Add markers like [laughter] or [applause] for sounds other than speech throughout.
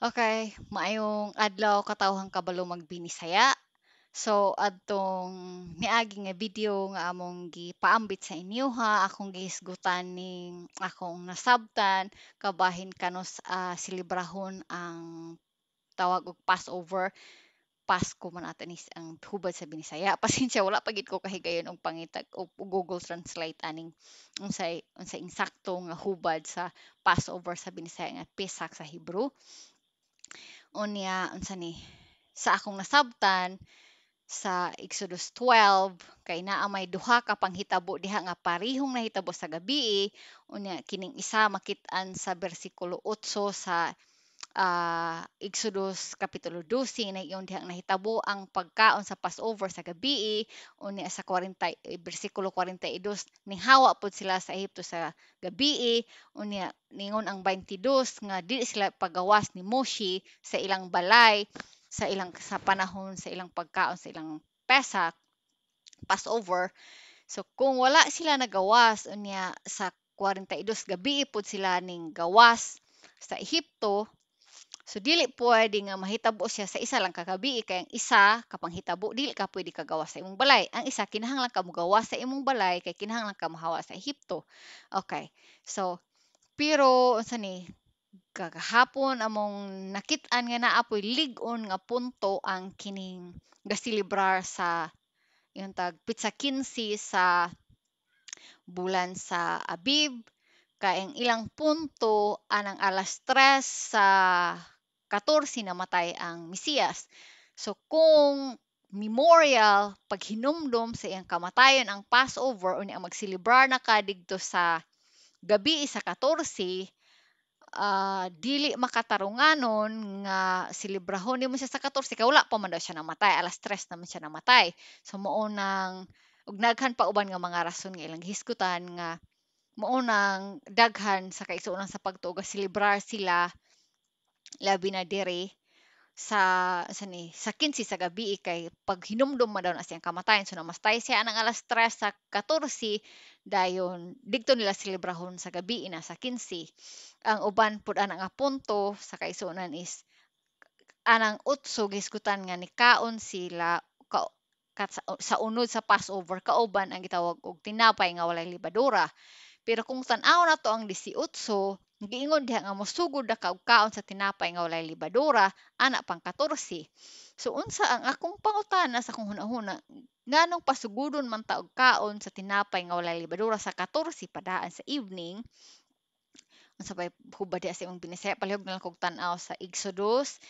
Okay, maayong adlaw katawhang kabalo magbinisaya. So adtong niagi nga video nga among gipaambit sa inyo ha, akong gihisgutan ning akong nasabtan kabahin kanos uh, ah, silibrahon ang tawag og Passover. Pasko man ata ni ang hubad sa Binisaya. [laughs] Pasensya wala pagid ko kahigayon og pangitag og Google Translate aning unsay unsay insakto nga hubad sa Passover sa Binisaya nga Pesach sa Hebrew unya unsa ni sa akong nasabtan sa Exodus 12 kay naa may duha ka panghitabo diha nga parihong nahitabo sa gabi unya kining isa makit-an sa bersikulo 8 sa uh, Exodus Kapitulo 12 na iyon dihang nahitabo ang pagkaon sa Passover sa gabi unya sa 40 eh, bersikulo 42 ni hawa pud sila sa Ehipto sa gabi unya ningon ang 22 nga di sila pagawas ni Moshe sa ilang balay sa ilang sa panahon sa ilang pagkaon sa ilang Pesach Passover so kung wala sila nagawas unya sa 42 gabi pud sila ning gawas sa Ehipto So dili pwede nga mahitabo siya sa isa lang kagabi kay ang isa kapang hitabo dili ka pwede kagawa sa imong balay. Ang isa kinahanglan ka mogawa sa imong balay kay kinahanglan ka mahawa sa Ehipto. Okay. So pero unsa ni kagahapon among nakit-an nga naapoy ligon nga punto ang kining gasilibrar sa yung tag pizza 15 sa bulan sa Abib kay ang ilang punto anang alas 3 sa 14 namatay ang Mesiyas. So kung memorial pag hinumdom sa iyang kamatayon ang Passover o ang magsilibrar na ka dito sa gabi sa 14 uh, ah, dili makatarunganon nga silibrahon nimo siya sa 14 kay wala pa man daw siya namatay alas 3 naman siya namatay so mao nang ug naghan pa uban nga mga rason nga ilang hiskutan nga mao nang daghan sa kaigsuonan sa pagtuo nga silibrar sila Labi na diri sa sa ni sa 15 sa gabi kay pag hinumdum man daw na siyang kamatayon so namastay siya anang alas 3 sa 14 dayon digto nila selebrahon sa gabi ina sa 15 ang uban pud ana nga punto sa kaisunan is anang utso giskutan nga ni kaon sila ka, ka, sa, sa unod sa Passover kauban ang gitawag og tinapay nga walay libadura pero kung tan-aw na to ang 18 Giingon diha nga mosugod na kaugkaon sa tinapay nga walay libadura, ana pang 14. So unsa ang akong pangutana sa kung hunahuna, nganong pasugudon man ta kaon sa tinapay nga walay libadura sa 14 padaan sa evening, unsa bay hubad sa imong binisaya palihog na kog tan-aw sa Exodus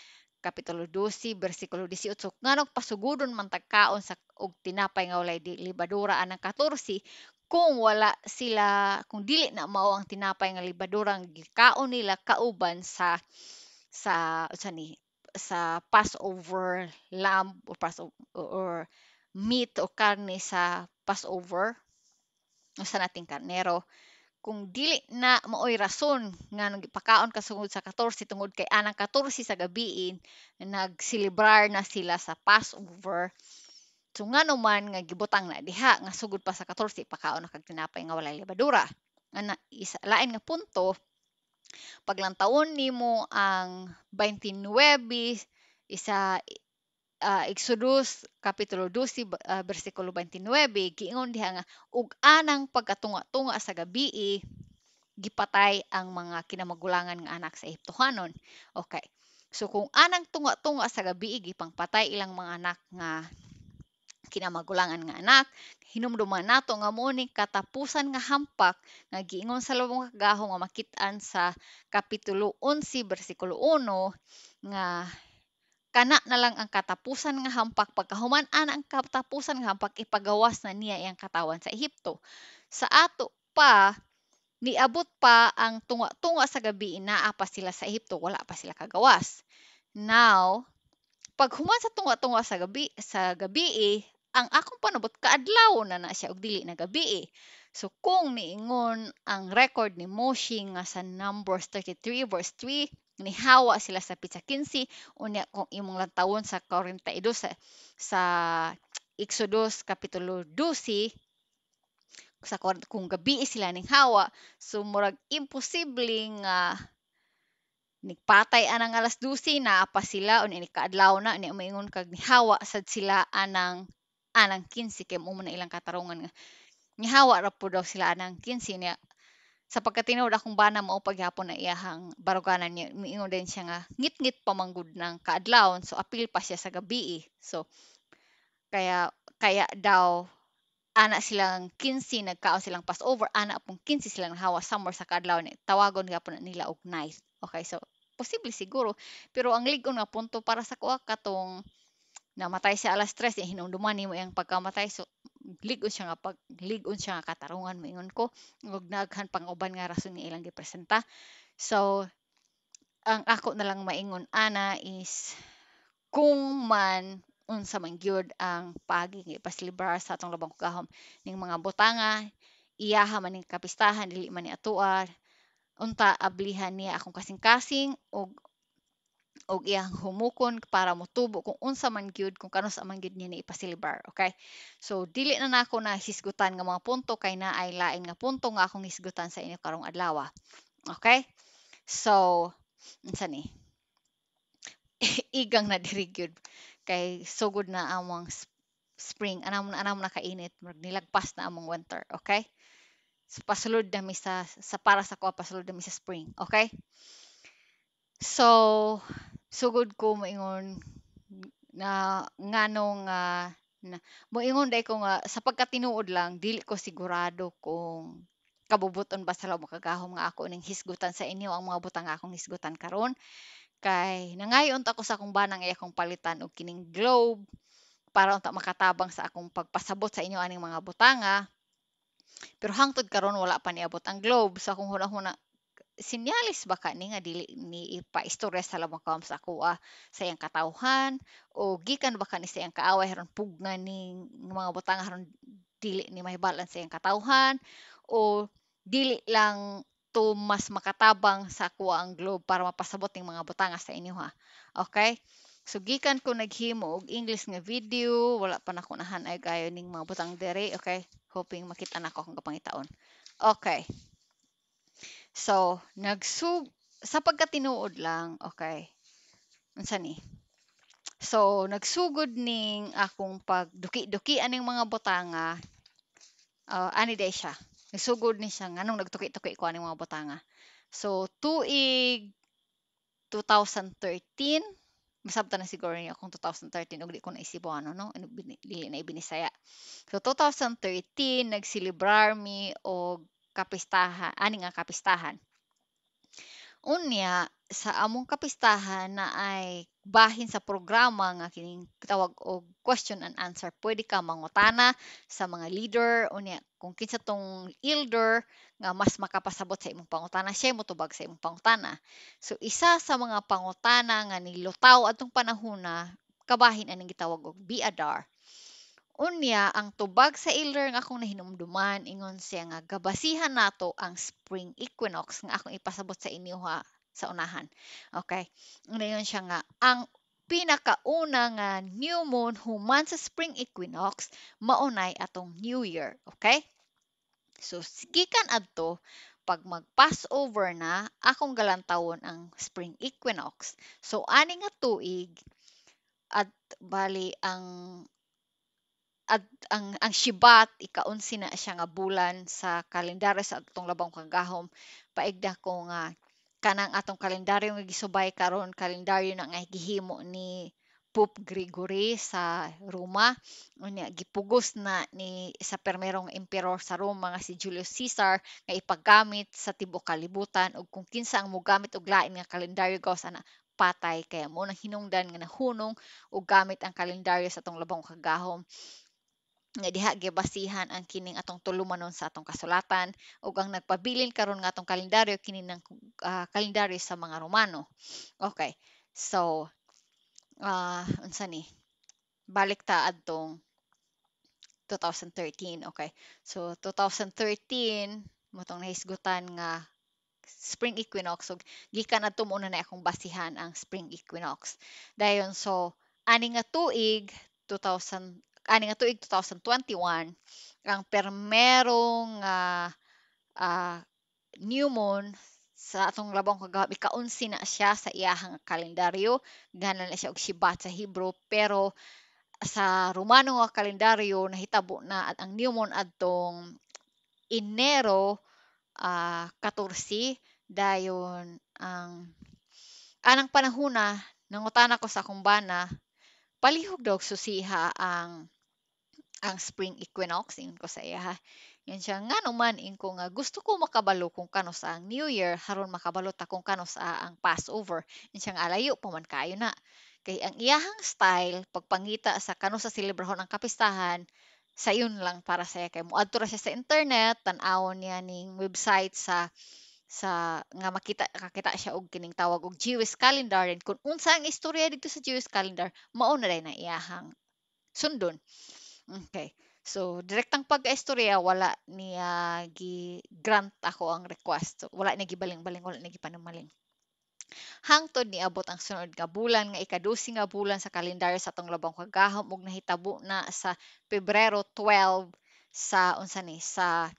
kapitulo 12 bersikulo 18 so, nga nagpasugudon man kaon sa og tinapay nga walay libadura anang 14 kung wala sila kung dili na mao ang tinapay nga libadura ang gikaon nila kauban sa sa sa ni sa Passover lamb or Passover or meat o karne sa Passover o sa nating karnero kung dili na maoy rason nga nagipakaon kasungod sa 14 tungod kay anang 14 sa gabiin nagsilibrar na sila sa Passover So ngano man nga gibutang na diha nga sugod pa sa 14 pakaon na kag tinapay nga walay lebadura. Nga isa lain nga punto paglantawon nimo ang 29 isa uh, Exodus Kapitulo 12, uh, ah, bersikulo 29, giingon diha nga, ug anang pagkatunga-tunga sa gabi, eh, gipatay ang mga kinamagulangan nga anak sa Ehiptohanon. Okay. So kung anang tunga-tunga sa gabi, gipangpatay ilang mga anak nga kinamagulangan nga anak, hinumduman nato nga mo katapusan nga hampak nga giingon sa labong kagaho nga makit-an sa Kapitulo 11 bersikulo 1 nga kana na lang ang katapusan nga hampak pagkahuman-an ang katapusan nga hampak ipagawas na niya iyang katawan sa Ehipto. Sa ato pa niabot pa ang tunga-tunga sa gabi inaa pa sila sa Ehipto wala pa sila kagawas. Now, paghuman sa tunga-tunga sa gabi sa gabi eh, ang akong panubot kaadlaw na na siya og dili na gabi. Eh. So kung niingon ang record ni Moshi nga sa Numbers 33 verse 3 nihawa sila sa pizza 15 unya kung imong lantawon sa 42 sa, sa Exodus kapitulo 12 sa kung gabi sila ning hawa so murag imposible nga uh, nigpatay anang alas 12 na pa sila o kaadlaw na ni maingon kag nihawa sad sila anang anang 15 kay mo na ilang katarungan nga nihawa ra po daw sila anang 15 niya sa pagkatinood akong bana mo paghapon na iyahang baruganan niya miingon din siya nga ngit-ngit pamanggod ng kaadlaw so apil pa siya sa gabi eh. so kaya kaya daw ana silang 15 nagkaon silang passover ana pong 15 silang hawa somewhere sa kaadlaw ni tawagon gapon nila og night okay so posible siguro pero ang ligon nga punto para sa kuha katong namatay siya alas 3 eh, hinumduman nimo ang pagkamatay so ligon siya nga pag ligon siya nga katarungan mo ingon ko ug naghan pang uban nga rason nga ilang gipresenta so ang ako na lang maingon ana is kung man unsa man gyud ang pagigi paslibrar sa atong labang kagahom ning mga butanga iyaha man ning kapistahan dili man ni atoa unta ablihan niya akong kasing-kasing og og iyang humukon para motubo kung unsa man gyud kung kanus man gyud niya ipasilbar okay so dili na nako na hisgutan nga mga punto kay naay lain nga punto nga akong hisgutan sa inyo karong adlaw ah. okay so unsa ni [laughs] igang na diri gyud kay sugod so na among spring anam na anam na kainit nilagpas na among winter okay so, pasulod na mi sa, sa para sa ko pasulod na mi sa spring okay So, Sugod ko moingon na nganong nga na moingon dai ko nga sa pagkatinuod lang dili ko sigurado kung kabubuton ba sa law makagahom nga ako ning hisgutan sa inyo ang mga butang akong hisgutan karon kay nangayon ta ko sa akong banang ay akong palitan og kining globe para unta makatabang sa akong pagpasabot sa inyo aning mga butanga pero hangtod karon wala pa niabot ang globe sa so, akong hunahuna sinyalis baka ni nga dili ni ipa ipaistorya sa labakam sa kuha ah, sa iyang katawhan o gikan baka ni sa iyang kaaway haron pugna ni mga butang haron dili ni mahibalan sa iyang katawhan o dili lang to mas makatabang sa kuha ah, ang globe para mapasabot ning mga butanga sa inyo ha. Ah. Okay? So gikan ko naghimo og English nga video, wala pa nako nahan ay kayo ning mga butang dere, okay? Hoping makita nako ang kapangitaon. Okay. So, nagsug sa pagkatinuod lang, okay. Unsa ni? So, nagsugod ning akong pagduki-duki aning mga butanga. Uh, ah, ani day siya. Nagsugod ni siya nganong nagtuki-tuki ko aning mga butanga. So, tuig 2013, masabta na siguro niya kung 2013 ug di ko naisibo ano no dili na ibinisaya so 2013 nagsilibrar mi og kapistahan, ani nga kapistahan. Unya sa among kapistahan na ay bahin sa programa nga kining tawag og question and answer pwede ka mangutana sa mga leader unya kung kinsa tong elder nga mas makapasabot sa imong pangutana siya mo tubag sa imong pangutana so isa sa mga pangutana nga nilutaw atong panahona kabahin aning gitawag og BADAR Unya ang tubag sa iler nga akong nahinumduman ingon siya nga gabasihan nato ang spring equinox nga akong ipasabot sa inyoha sa unahan. Okay. Ngayon siya nga ang pinakauna nga new moon human sa spring equinox maunay atong new year, okay? So gikan adto pag mag-passover na akong galantawon ang spring equinox. So ani nga tuig at bali ang at ang ang Shibat ikaunsi na siya nga bulan sa kalendaryo sa atong labang kagahom paigda ko nga kanang atong kalendaryo nga gisubay karon kalendaryo na nga gihimo ni Pope Gregory sa Roma unya gipugos na ni sa permerong emperor sa Roma nga si Julius Caesar nga ipagamit sa tibuok kalibutan ug kung kinsa ang mogamit og lain nga kalendaryo gawas ana patay kaya mo nang hinungdan nga nahunong ug gamit ang kalendaryo sa atong labang kagahom nga diha gibasihan ang kining atong tulumanon sa atong kasulatan ug ang nagpabilin karon nga atong kalendaryo kini nang uh, kalendaryo sa mga Romano. Okay. So uh, unsa ni? Balik ta adtong 2013, okay. So 2013 motong nahisgutan nga spring equinox ug gikan adto muna na akong basihan ang spring equinox. Dayon so ani nga tuig 2000 ani nga tuig 2021 ang permerong uh, uh, new moon sa atong labang kagabi kaunsi na siya sa iyahang kalendaryo ganan na siya og sibat sa Hebrew pero sa Romano nga kalendaryo nahitabo na at ang new moon adtong Enero uh, ah, 14 dayon ang anang panahuna nangutana ko sa kumbana palihog daw susiha ang ang spring equinox in ko sa iya ha yun siya nga naman ko nga gusto ko makabalo kung kano sa ang new year haron makabalo ta kung kano sa ang passover yun siya nga alayo pa man kayo na kay ang iyahang style pagpangita sa kano sa selebrahon ang kapistahan sa yun lang para sa kay mo adto ra siya sa internet tan-awon niya ning website sa sa nga makita kakita siya og kining tawag og Jewish calendar and kung unsa ang istorya dito sa Jewish calendar mao na dai na iyahang sundon Okay. So, direktang pag-istorya, wala niya gi-grant ako ang request. So, wala niya gibaling-baling, wala niya gipanumaling. Hangtod ni abot ang sunod nga bulan nga ikadusi nga bulan sa kalendaryo sa atong labang kagahom ug nahitabo na sa Pebrero 12 sa unsa ni sa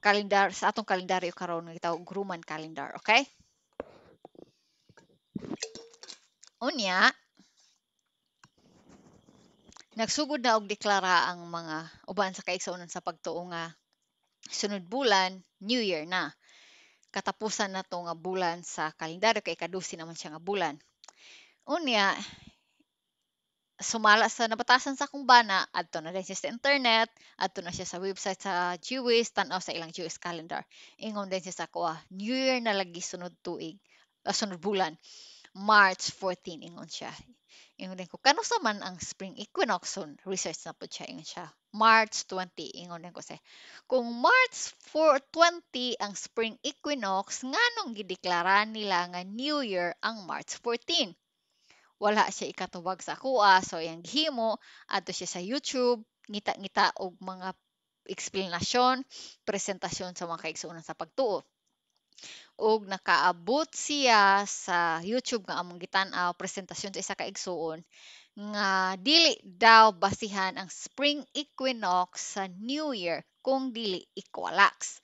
kalendar sa atong kalendaryo karon nga gitawag Grumman calendar, okay? Unya, Nagsugod na og deklara ang mga uban sa kaigsoonan sa pagtuo nga sunod bulan, New Year na. Katapusan na to nga bulan sa kalendaryo kay ikadusi naman siya nga bulan. Unya, sumala sa nabatasan sa kung bana, adto na din siya sa internet, adto na siya sa website sa Jewish, tanaw sa ilang Jewish calendar. Ingon din siya sa kuha, ah, New Year na lagi sunod tuig, uh, sunod bulan. March 14 ingon siya ingon ko kanusa man ang spring equinox on research na pud siya ingon siya March 20 ingon ko say kung March 4 20 ang spring equinox nganong gideklara nila nga New Year ang March 14 wala siya ikatubag sa kuha so yang gihimo adto siya sa YouTube ngita-ngita og mga explanation presentasyon sa mga kaigsuonan sa pagtuo og nakaabot siya sa YouTube nga among gitan-aw presentasyon sa isa ka igsuon nga dili daw basihan ang spring equinox sa New Year kung dili equalax.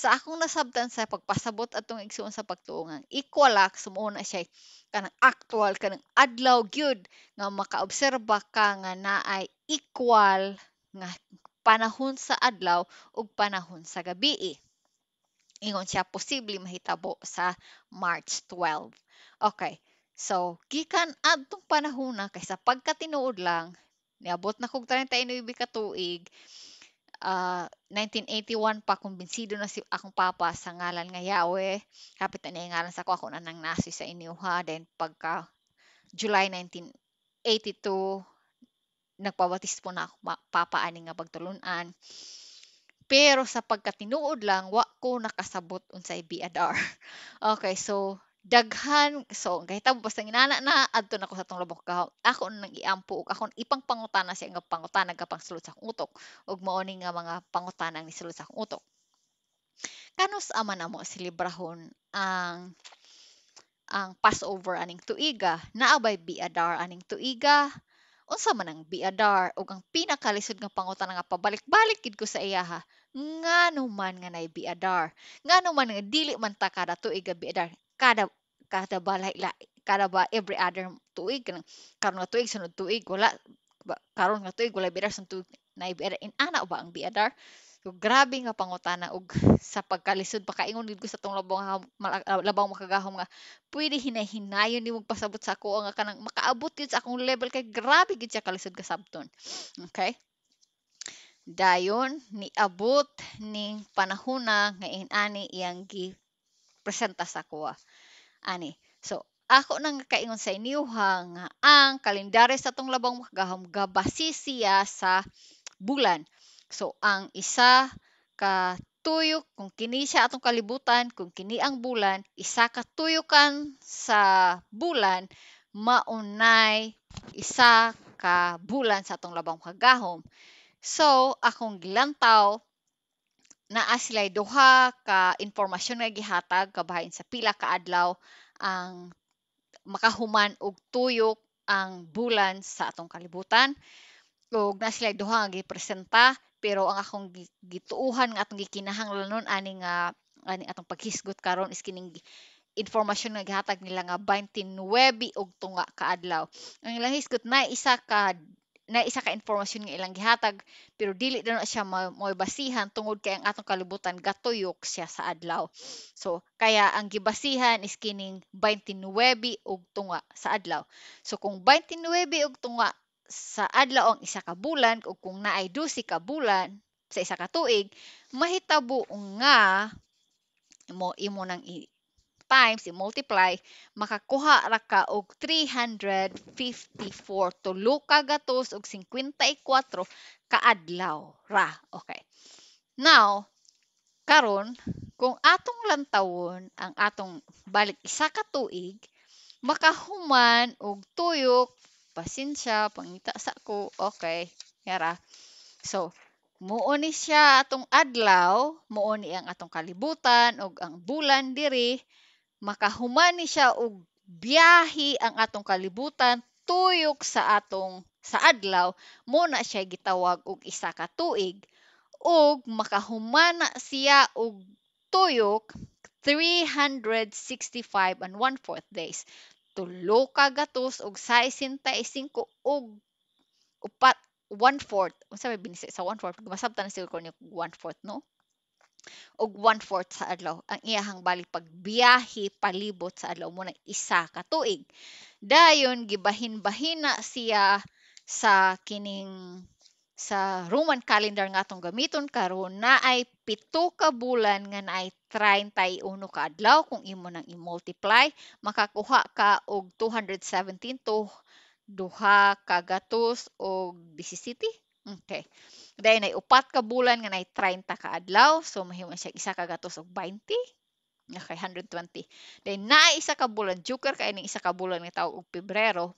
Sa akong nasabtan sa pagpasabot atong igsuon sa pagtuongan, equalax sumuuna siya kanang actual kanang adlaw gyud nga makaobserba ka nga naay equal nga panahon sa adlaw ug panahon sa gabi ingon siya posible mahitabo sa March 12. Okay. So, gikan adtong panahon na kaysa pagkatinuod lang, niabot na kog 39 ka tuig, uh, ah, 1981 pa kumbinsido na si akong papa sa ngalan nga Yahweh. Kapit na ngalan sa ko ako na nang nasi sa inyo Then pagka July 1982 nagpabatis po na ako papa ani nga pagtulunan. Pero sa pagkatinuod lang, wa ko nakasabot unsay BNR. [laughs] okay, so daghan so kahit kahitabo basta inana na adto na ko sa tong labok ka ako nang iampo ug ako ipang pangutana siya nga pangutana nga pangsulod sa akong utok og mao ni nga mga pangutana ang nisulod sa akong utok kanus ama namo si librahon ang ang Passover aning tuiga naabay biadar aning tuiga unsa man ang biadar ug ang pinakalisod nga pangutana nga pabalik-balik gid ko sa iyaha ngano man nga nay biadar ngano man nga dili man ta kada tuig nga biadar kada kada balay la kada ba every other tuig karon nga tuig sunod tuig wala karon nga tuig wala biadar sunod tuig nay biadar in ana ba ang biadar So, grabe nga pangutana og sa pagkalisod pa kaingon gid ko sa tong labang ah, labaw makagahom nga pwede hinahinayon nimo pasabot sa ako nga kanang makaabot gyud sa akong level kay grabe gyud siya kalisod sabton. Okay? Dayon ni abot ning panahuna nga inani iyang gi presenta sa kuha. Ah. Ani. So, ako nang kaingon sa inyo ha, nga ang kalendaryo sa tong labaw makagahom gabasi siya sa bulan. So ang isa ka tuyok kung kini sa atong kalibutan, kung kini ang bulan, isa ka tuyokan sa bulan maunay isa ka bulan sa atong labang kagahom. So, akong gilantaw naa sila duha ka impormasyon nga gihatag kabahin sa pila ka adlaw ang makahuman og tuyok ang bulan sa atong kalibutan ug na sila duha nga gipresenta pero ang akong gituuhan nga atong gikinahanglanon ani nga ani atong paghisgot karon is kining informasyon nga gihatag nila nga 29 og tunga ka Ang ilang hisgot na isa ka na isa ka informasyon nga ilang gihatag pero dili na siya maoy basihan tungod kay ang atong kalibutan gatuyok siya sa adlaw. So kaya ang gibasihan is kining 29 og tunga sa adlaw. So kung 29 og tunga sa adlaong isa ka bulan ug kung naay 12 ka bulan sa isa ka tuig mahitabo nga mo imo nang i times i multiply makakuha ra ka og 354 tulo ka gatos og 54 ka adlaw ra okay now karon kung atong lantawon ang atong balik isa ka tuig makahuman og tuyok Pasensya, pangita sa ko. Okay, yara. So, muuni siya atong adlaw, muuni ang atong kalibutan ug ang bulan diri makahuman siya og biyahi ang atong kalibutan tuyok sa atong sa adlaw muna siya gitawag og isa ka tuig ug makahumana siya og tuyok 365 and 1/4 days tulo ka gatos og 65 og upat one-fourth. Unsa may binisi sa one-fourth? Masabtan na siguro niyo one-fourth, no? og one fourth sa adlaw ang iyahang balik pagbiyahe palibot sa adlaw mo na isa ka tuig dayon gibahin-bahina siya sa kining sa Roman calendar nga atong gamiton karon na ay pito ka bulan nga naay 31 ka adlaw kung imo nang i-multiply makakuha ka og 217 to duha ka gatos og 17. Okay. Dahil nay upat ka bulan nga nay 30 ka adlaw, so mahimo siya isa ka gatos og 20. Okay, 120. Then na isa ka bulan, Joker kay ning isa ka bulan nga tawag og Pebrero,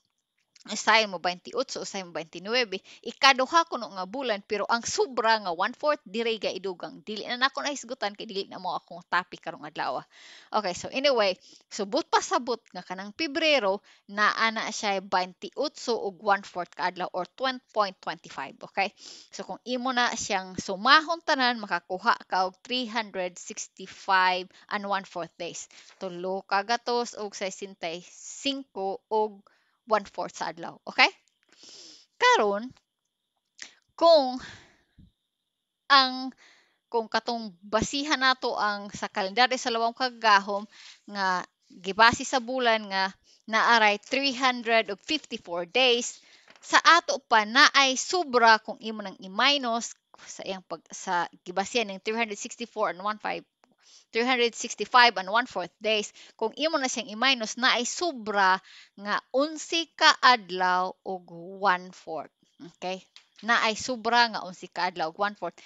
usahay mo 28 usahay mo 29 ikaduha kuno nga bulan pero ang sobra nga 1/4 diri ga idugang dili na nako na kay dili na mo akong topic karong adlaw ah. okay so anyway subot so pa sabot nga kanang Pebrero na ana siya 28 ug 1/4 ka adlaw or 20.25 okay so kung imo na siyang sumahon tanan makakuha ka og 365 and 1/4 days tulo ka gatos og 65 og 1-4 sa adlaw. Okay? Karon, kung ang kung katong basihan nato ang sa kalendaryo sa lawang kagahom nga gibase sa bulan nga naaray 354 days sa ato pa na ay sobra kung imo nang i-minus sa iyang pag sa gibasihan ng 364 and 15 365 and 1 fourth days. Kung imo na siyang i-minus na ay sobra nga 11 ka adlaw og 1 fourth. Okay? Na ay sobra nga 11 ka adlaw og 1 fourth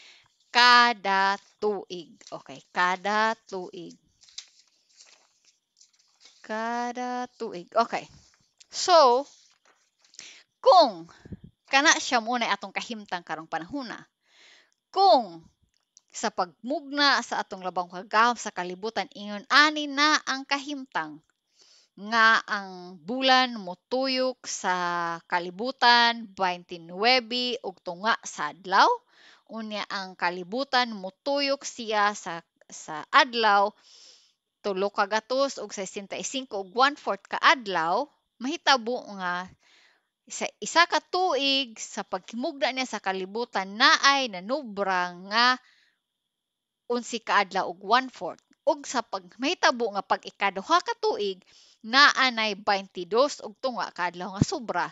kada tuig. Okay, kada tuig. Kada tuig. Okay. So, kung kana siya muna atong kahimtang karong panahuna, kung sa pagmugna sa atong labang kagahom sa kalibutan ingon ani na ang kahimtang nga ang bulan motuyok sa kalibutan 29 ug tunga sa adlaw unya ang kalibutan motuyok siya sa sa adlaw tulo ka gatos og 65 ug 1/4 ka adlaw mahitabo nga sa isa ka tuig sa pagkimugna niya sa kalibutan naay nanubra nga unsi kaadlaw og 1/4 ug sa pagmahitabo nga pag-ikaduha ka tuig naa nay 22 ug tunga kaadlaw nga sobra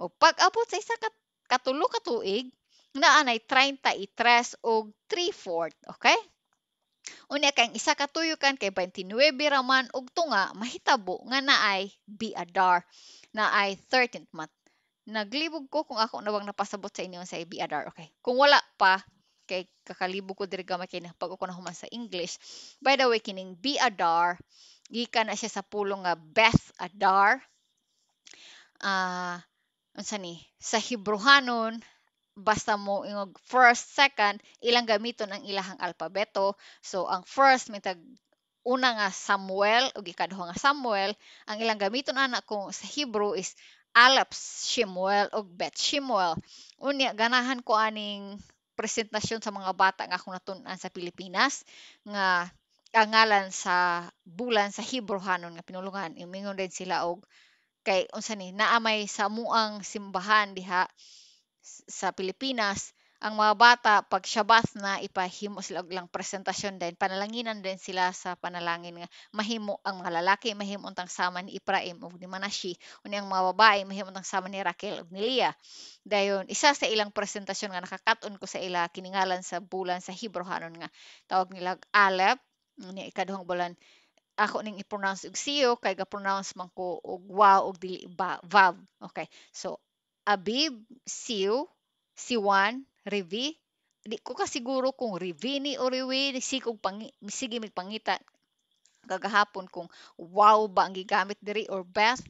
ug pag-abot sa isa ka katulo ka tuig naa nay 33 ug 3/4 okay Unya kay isa ka tuyukan kay 29 raman ug tunga mahitabo nga naay Biadar ay 13th month. Naglibog ko kung ako nawang napasabot sa inyo sa Biadar okay. Kung wala pa kay kakalibo ko diri gamay kay pag ako nahuman sa English. By the way kining Be Adar gikan na siya sa pulong nga Beth Adar. Ah uh, unsa ni sa Hebrewanon basta mo ingog first, second, ilang gamiton ang ilahang alpabeto. So ang first mitag una nga Samuel ug ikaduha nga Samuel, ang ilang gamiton anak ko sa Hebrew is Aleph Shemuel o Beth Shemuel. Unya, ganahan ko aning presentasyon sa mga bata nga akong natun-an sa Pilipinas nga angalan sa bulan sa Hebrew hanon nga pinulungan imingon din sila og kay unsa ni naamay sa muang simbahan diha sa Pilipinas ang mga bata pag Shabat na ipahimo sila og lang presentasyon din panalanginan din sila sa panalangin nga mahimo ang mga lalaki mahimo tang sama ni Ibrahim ug ni Manashi unya ang mga babae mahimo tang sama ni Raquel ug ni Leah dayon isa sa ilang presentasyon nga nakakaton ko sa ila kiningalan sa bulan sa Hebrew hanon nga tawag nila Aleph unya ikaduhang bulan ako ning i-pronounce og siyo kay ga-pronounce man ko og wa og dili ba, vav okay so Abib, Siu, Siwan, Revi? Di ko ka siguro kung Revini o Revini. Si kong pangi, sige may pangita. Kagahapon kung wow ba ang gigamit diri or Beth.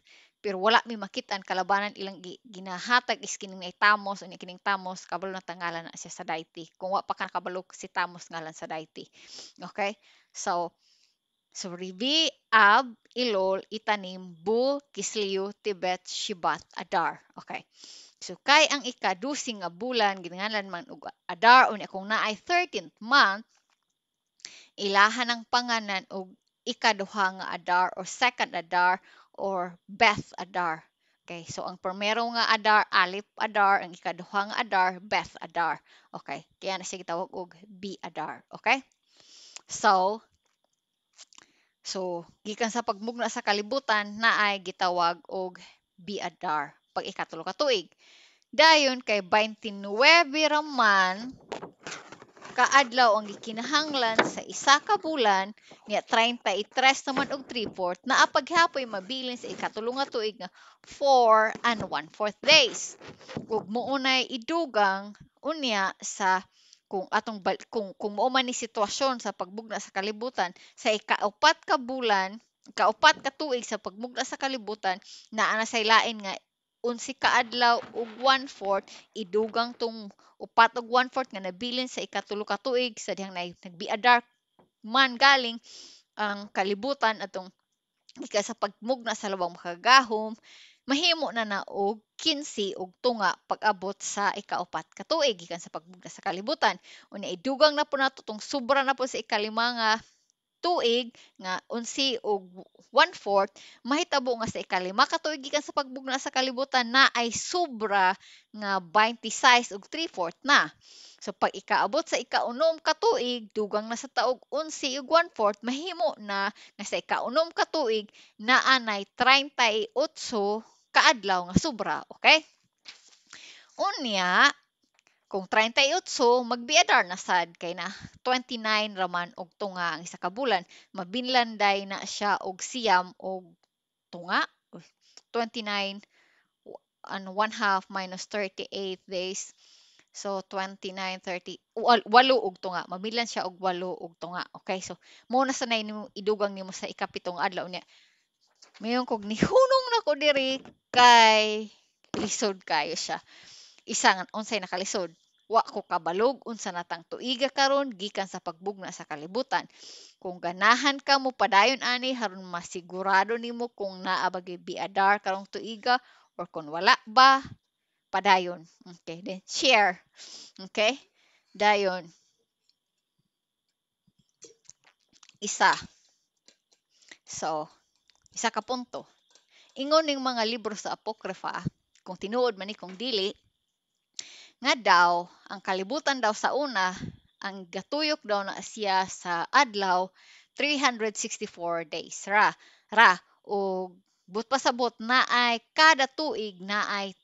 Pero wala mi makita ang kalabanan ilang ginahatag is kining Tamos o kining Tamos kabalo na tangalan na siya sa Daiti. Kung wa pa ka nakabalok si Tamos ngalan sa Daiti. Okay? So, So, Ribi, Ab, Ilol, Itanim, Bu, Kisliu, Tibet, Shibat, Adar. Okay. So kay ang ikadusing nga bulan ginganlan man og Adar adaron akong naay 13th month ilahan ang panganan og ikaduha nga adar or second adar or Beth adar. Okay, so ang primero nga adar Alip adar, ang ikaduha nga adar Beth adar. Okay, kaya na siya gitawag og B adar. Okay? So So gikan sa pagmugna sa kalibutan naay gitawag og B adar pag ikatulo ka tuig. Dayon kay 29 ra man kaadlaw ang gikinahanglan sa isa ka bulan niya 33 naman og 3/4 na apaghapoy mabilin sa ikatulo nga tuig nga 4 and 1/4 days. Ug muunay idugang unya sa kung atong kung kung mao ni sitwasyon sa pagbugna sa kalibutan sa ikaapat ka bulan kaupat ka tuig sa pagmugna sa kalibutan naa na say lain nga unsi kaadlaw ug 1/4 idugang tong upat ug 1/4 nga nabilin sa ikatulo ka tuig sa dihang dark man galing ang kalibutan atong ika sa pagmugna sa labang makagahom mahimo na na og 15 og tunga pag-abot sa ikaapat ka tuig gikan sa pagmugna sa kalibutan unya idugang na po nato tong sobra na po sa ikalima nga tuig nga unsi og one-fourth, mahitabo nga sa ikalima ka tuig gikan sa pagbugna sa kalibutan na ay sobra nga 26 og 3/4 na. So pag ikaabot sa ikaunom ka tuig, dugang na sa taog 11 ug 1/4, mahimo na nga sa ikaunom ka tuig naa nay 38 ka adlaw nga sobra, okay? Unya, kung 38, magbiadar na sad kay na 29 raman og tunga ang isa ka bulan. Mabinlanday na siya og siyam og tunga. 29 and 1 half minus 38 days. So 29, 30, walo og tunga. Mabilan siya og walo og tunga. Okay, so muna sa nay nimo idugang nimo sa ikapitong adlaw niya. Mayong kog nihunong na ko diri kay lisod kayo siya. Isang unsay nakalisod. Wa ko kabalog unsa natang tuiga karon gikan sa pagbugna sa kalibutan. Kung ganahan ka mo padayon ani haron masigurado nimo kung naa ba biadar karong tuiga or kung wala ba padayon. Okay, then share. Okay? Dayon. Isa. So, isa ka punto. Ingon ning mga libro sa apokrifa, kung tinuod man ni kung dili, nga daw ang kalibutan daw sa una ang gatuyok daw na siya sa adlaw 364 days ra ra o but pasabot na ay kada tuig na ay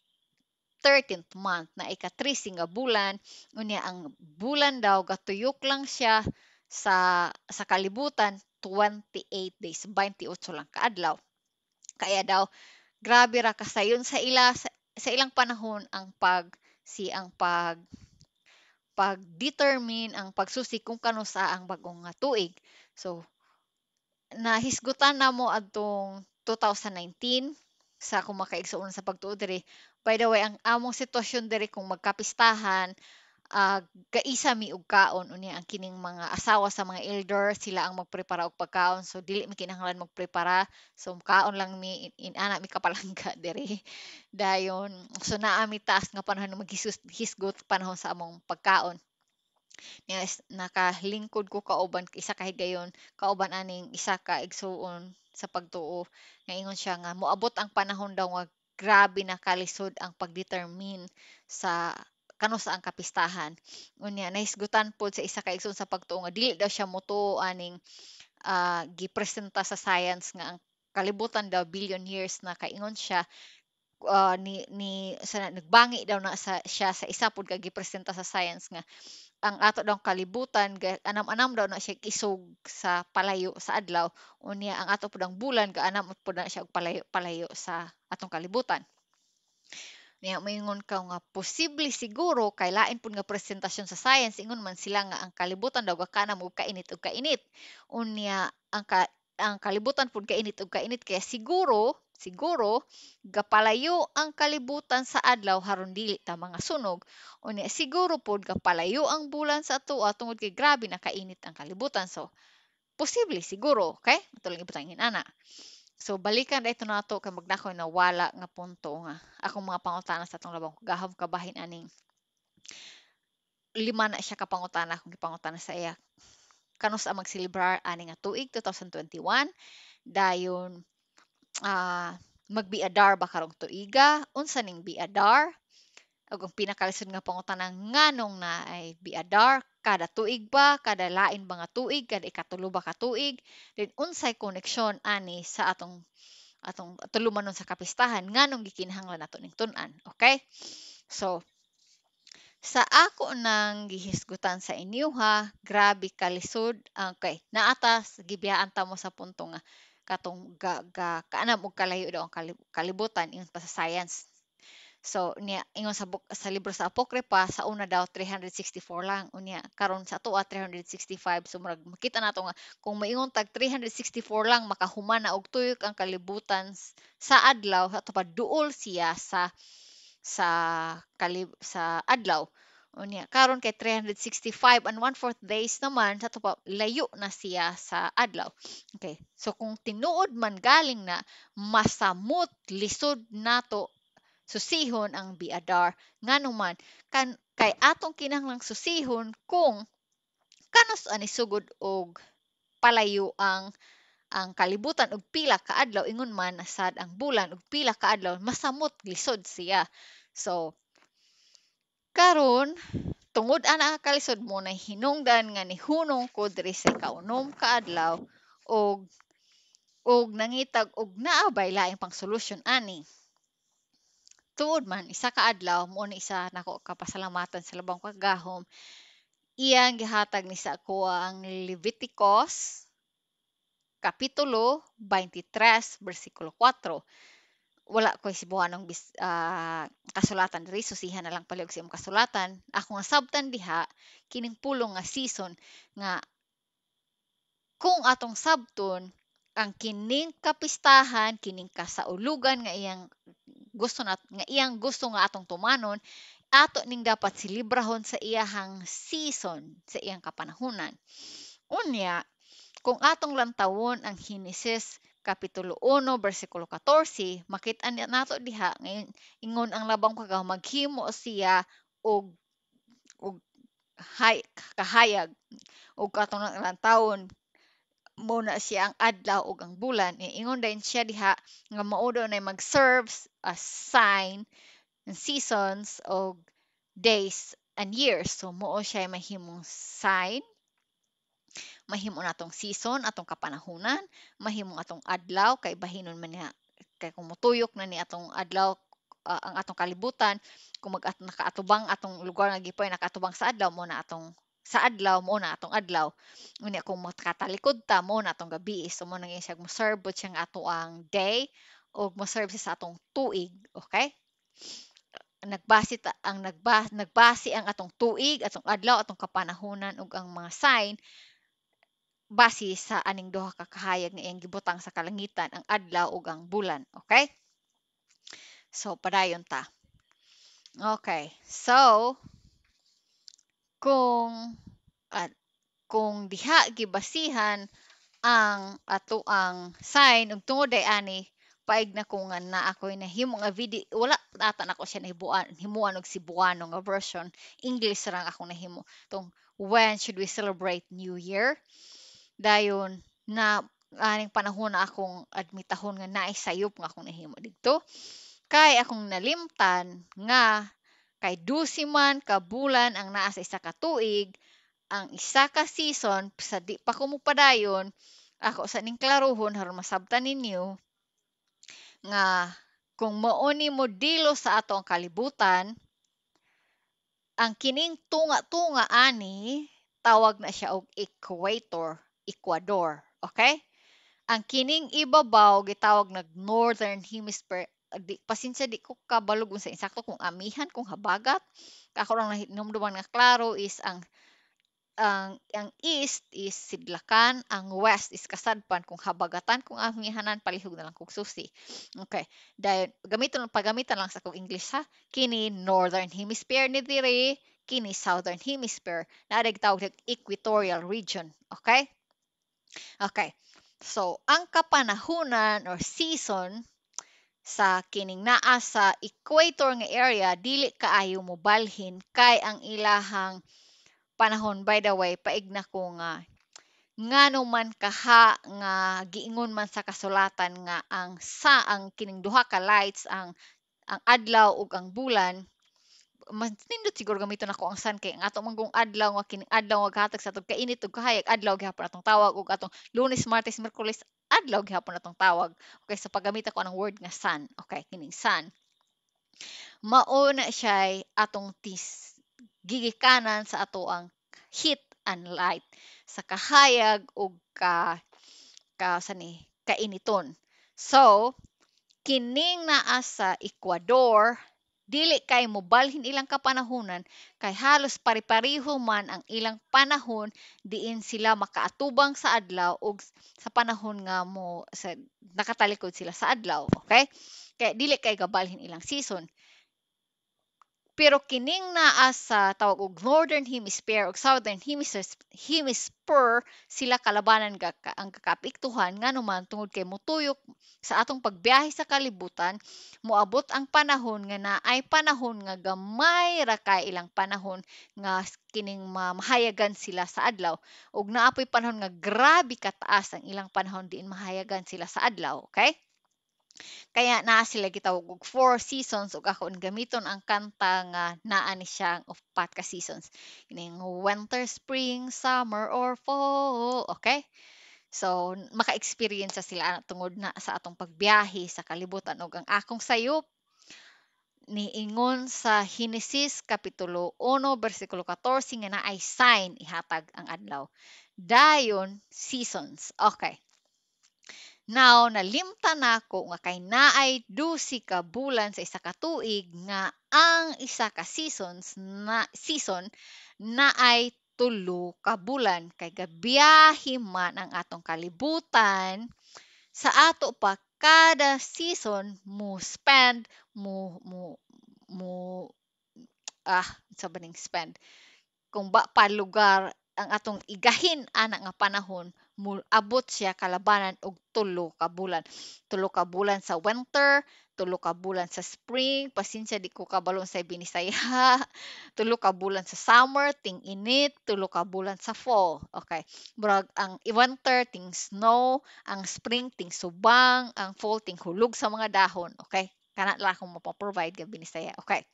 13th month na ika-3 nga bulan unya ang bulan daw gatuyok lang siya sa sa kalibutan 28 days 28 lang ka adlaw kaya daw grabe ra kasayon sa ila sa, sa ilang panahon ang pag si ang pag pag-determine ang pagsusi kung kano sa ang bagong nga tuig. So, nahisgutan na mo adtong 2019 sa kung makaigsoon sa pagtuod dire. By the way, ang among sitwasyon dire kung magkapistahan, gaisa ah, mi og kaon unya ang kining mga asawa sa mga elder sila ang magprepara og pagkaon so dili mi kinahanglan magprepara so kaon lang mi in, in ana mi kapalangga [laughs] diri dayon so naa mi taas nga panahon maghisgot panahon sa among pagkaon Yes, nakalingkod ko kauban isa kahigayon kauban aning isa ka igsuon sa pagtuo nga ingon siya nga moabot ang panahon daw nga grabe na kalisod ang pagdetermine sa kano sa ang kapistahan unya nahisgutan pod sa isa ka igsoon sa pagtuong nga dili daw siya moto aning uh, gipresenta sa science nga ang kalibutan daw billion years na kaingon siya uh, ni ni sa nagbangi daw na sa siya sa isa pod kag gipresenta sa science nga ang ato daw kalibutan anam-anam daw na siya isog sa palayo sa adlaw unya ang ato pud ang bulan ga anam pud na siya og palayo palayo sa atong kalibutan niya moingon ka nga posible siguro kay lain pud nga presentasyon sa science ingon man sila nga ang kalibutan daw kana mo kainit ug kainit. Unya ang ka, ang kalibutan pud kainit ug kainit kaya siguro siguro gapalayo ang kalibutan sa adlaw haron dili ta mga sunog unya siguro pud gapalayo ang bulan sa atoa tungod kay grabe na kainit ang kalibutan so posible siguro okay matulong ibutang ana So balikan dayto nato kay magnakaw na wala nga punto nga akong mga pangutana sa atong labang gahom kabahin aning lima na siya ka pangutana kung gipangutana sa iya kanos ang magsilibrar aning nga tuig 2021 dayon uh, magbiadar ba karong tuiga unsa ning biadar ug ang pinakalisod nga pangutana nganong na ay biadar kada tuig ba, kada lain ba nga tuig, kada ikatulo ba ka tuig, then unsay koneksyon ani sa atong atong tulumanon sa kapistahan nganong gikinahanglan nato ning tun-an, okay? So sa ako nang gihisgutan sa inyo ha, grabe kalisod. Ah, okay, naatas gibiyaan ta mo sa punto nga katong ga, ga kaanam og kalayo daw ang kalibutan in pa sa science So niya ingon sa book, sa libro sa Apokripa sa una daw 364 lang unya karon sa tuwa 365 so murag makita nato nga kung maingon tag 364 lang makahuman na og tuyok ang kalibutan sa adlaw ato pa duol siya sa sa kalib, sa adlaw unya karon kay 365 and 1/4 days naman sa pa layo na siya sa adlaw okay so kung tinuod man galing na masamot lisod nato susihon ang biadar nganuman kan kay atong kinahanglang susihon kung kanos ani sugod og palayo ang ang kalibutan og pila ka adlaw ingon man sad ang bulan og pila ka adlaw masamot lisod siya so karon tungod ana ang kalisod mo na hinungdan nga ni hunong ko diri sa kaunom ka adlaw og og nangitag og naabay laing pang solusyon ani Tuod man isa ka adlaw mao ni isa nako kapasalamatan sa labang paggahom. Iyang gihatag ni sa ako ang Leviticus Kapitulo 23 bersikulo 4. Wala ko isibuhan ng uh, kasulatan diri susihan na lang palihog sa imong kasulatan. Ako nga sabtan diha kining pulong nga season nga kung atong sabton ang kining kapistahan, kining kasaulugan nga iyang gusto na nga iyang gusto nga atong tumanon ato ning dapat silibrahon sa iyahang season sa iyang kapanahunan unya kung atong lantawon ang Hinesis Kapitulo 1, bersikulo 14, makita nato diha, ngayon, ingon ang labang kagaw, maghimo siya og, og hay, kahayag, og atong lantawon mo na siya ang adlaw ug ang bulan ingon din siya diha nga mao na mag-serve as sign and seasons og days and years so mo siya mahimong sign mahimo atong season atong kapanahunan mahimo atong adlaw kay bahinon man niya kay kung mutuyok na ni atong adlaw uh, ang atong kalibutan kung mag at, nakaatubang atong lugar nga gipoy nakaatubang sa adlaw mo na atong sa adlaw mo na atong adlaw unya kung makatalikod ta mo na atong gabi so mo nang isag mo serve siya nga ato ang day o mo serve sa atong tuig okay nagbasi ta, ang nagbas, nagbasi ang atong tuig atong adlaw atong kapanahunan ug ang mga sign base sa aning duha ka kahayag nga iyang gibutang sa kalangitan ang adlaw ug ang bulan okay so padayon ta okay so kung at kung diha gibasihan ang ato ang sign ug tungod ay ani paig na ko na ako nahimo nga video wala ata na ko siya nahibuan himuan og Cebuano nga version English rang ako na himo tong when should we celebrate New Year dayon na aning panahon na akong admitahon nga naisayop nga akong nahimo didto kay akong nalimtan nga Kay dusiman ka bulan ang naa sa isa ka tuig, ang isa ka season sa di pa kumupadayon ako sa ning klaruhon har masabtan ninyo nga kung mao ni modelo sa ato ang kalibutan ang kining tunga-tunga ani tawag na siya og equator Ecuador okay ang kining ibabaw gitawag nag northern hemisphere Ah, di, pasensya di ko kabalog sa insakto kung amihan kung habagat ako lang nahinumduman nga klaro is ang ang ang east is sidlakan, ang west is kasadpan kung habagatan kung amihanan palihog na lang kog susi. Okay, dahil gamiton pagamitan lang sa kog English ha. Kini northern hemisphere ni diri, kini southern hemisphere na tawag equatorial region. Okay? Okay. So, ang kapanahunan or season sa kining naa sa equator nga area dili kaayo mo balhin kay ang ilahang panahon by the way paigna ko nga ngano man kaha nga giingon man sa kasulatan nga ang sa ang kining duha ka lights ang ang adlaw ug ang bulan mas nindot siguro gamiton ako ang sun kay ang ato manggong adlaw nga kining adlaw nga gatag sa atong kainit ug kahayag adlaw gihapon atong tawag ug atong Lunes, Martes, Miyerkules adlaw gihapon atong tawag. Okay, sa so paggamit ako ng word nga sun. Okay, kining sun. Mao na siya atong tis gigikanan sa ato ang heat and light sa kahayag ug ka ka sa ni kainiton. So, kining naa sa Ecuador dili kay mobalhin ilang kapanahunan kay halos pari-pariho man ang ilang panahon diin sila makaatubang sa adlaw ug sa panahon nga mo sa nakatalikod sila sa adlaw okay kay dili kay gabalhin ilang season pero kining naa sa tawag og northern hemisphere og southern hemisphere, sila kalabanan ga ang kakapiktuhan nganuman tungod kay mutuyok sa atong pagbiyahe sa kalibutan moabot ang panahon nga naay panahon nga gamay ra kay ilang panahon nga kining mahayagan sila sa adlaw ug naapoy panahon nga grabe kataas ang ilang panahon diin mahayagan sila sa adlaw okay kaya na sila gitawag og four seasons ug akon gamiton ang kanta nga naa ni siya of patka seasons. Ining winter, spring, summer or fall. Okay? So, maka-experience sa sila tungod na sa atong pagbiyahe sa kalibutan ug ang akong sayop niingon sa Hinesis Kapitulo 1 bersikulo 14 nga ay sign ihatag ang adlaw. Dayon seasons. Okay. Now, nalimta na ko nga kay naay dusi ka bulan sa isa ka tuig nga ang isa ka seasons na season na ay tulo ka bulan kay gabiyahi man ang atong kalibutan sa ato pa kada season mo spend mo mo mo ah sa baning spend kung ba pa lugar ang atong igahin ana nga panahon abot siya kalabanan og tulo ka bulan. Tulo ka bulan sa winter, tulo ka bulan sa spring, pasensya di ko kabalon sa Binisaya. [laughs] tulo ka bulan sa summer, ting init, tulo ka bulan sa fall. Okay. Murag ang winter ting snow, ang spring ting subang, ang fall ting hulog sa mga dahon. Okay? Kana lang akong mapaprovide gabi ni saya. Okay.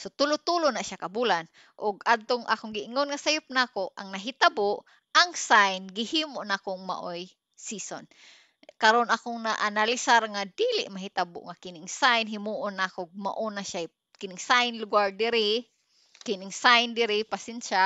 So tulo-tulo na siya kabulan bulan ug adtong akong giingon nga sayop nako ang nahitabo ang sign gihimo nakong maoy season. Karon akong naanalisar nga dili mahitabo nga kining sign himuon nako mao na siya kining sign lugar diri kining sign diri pasensya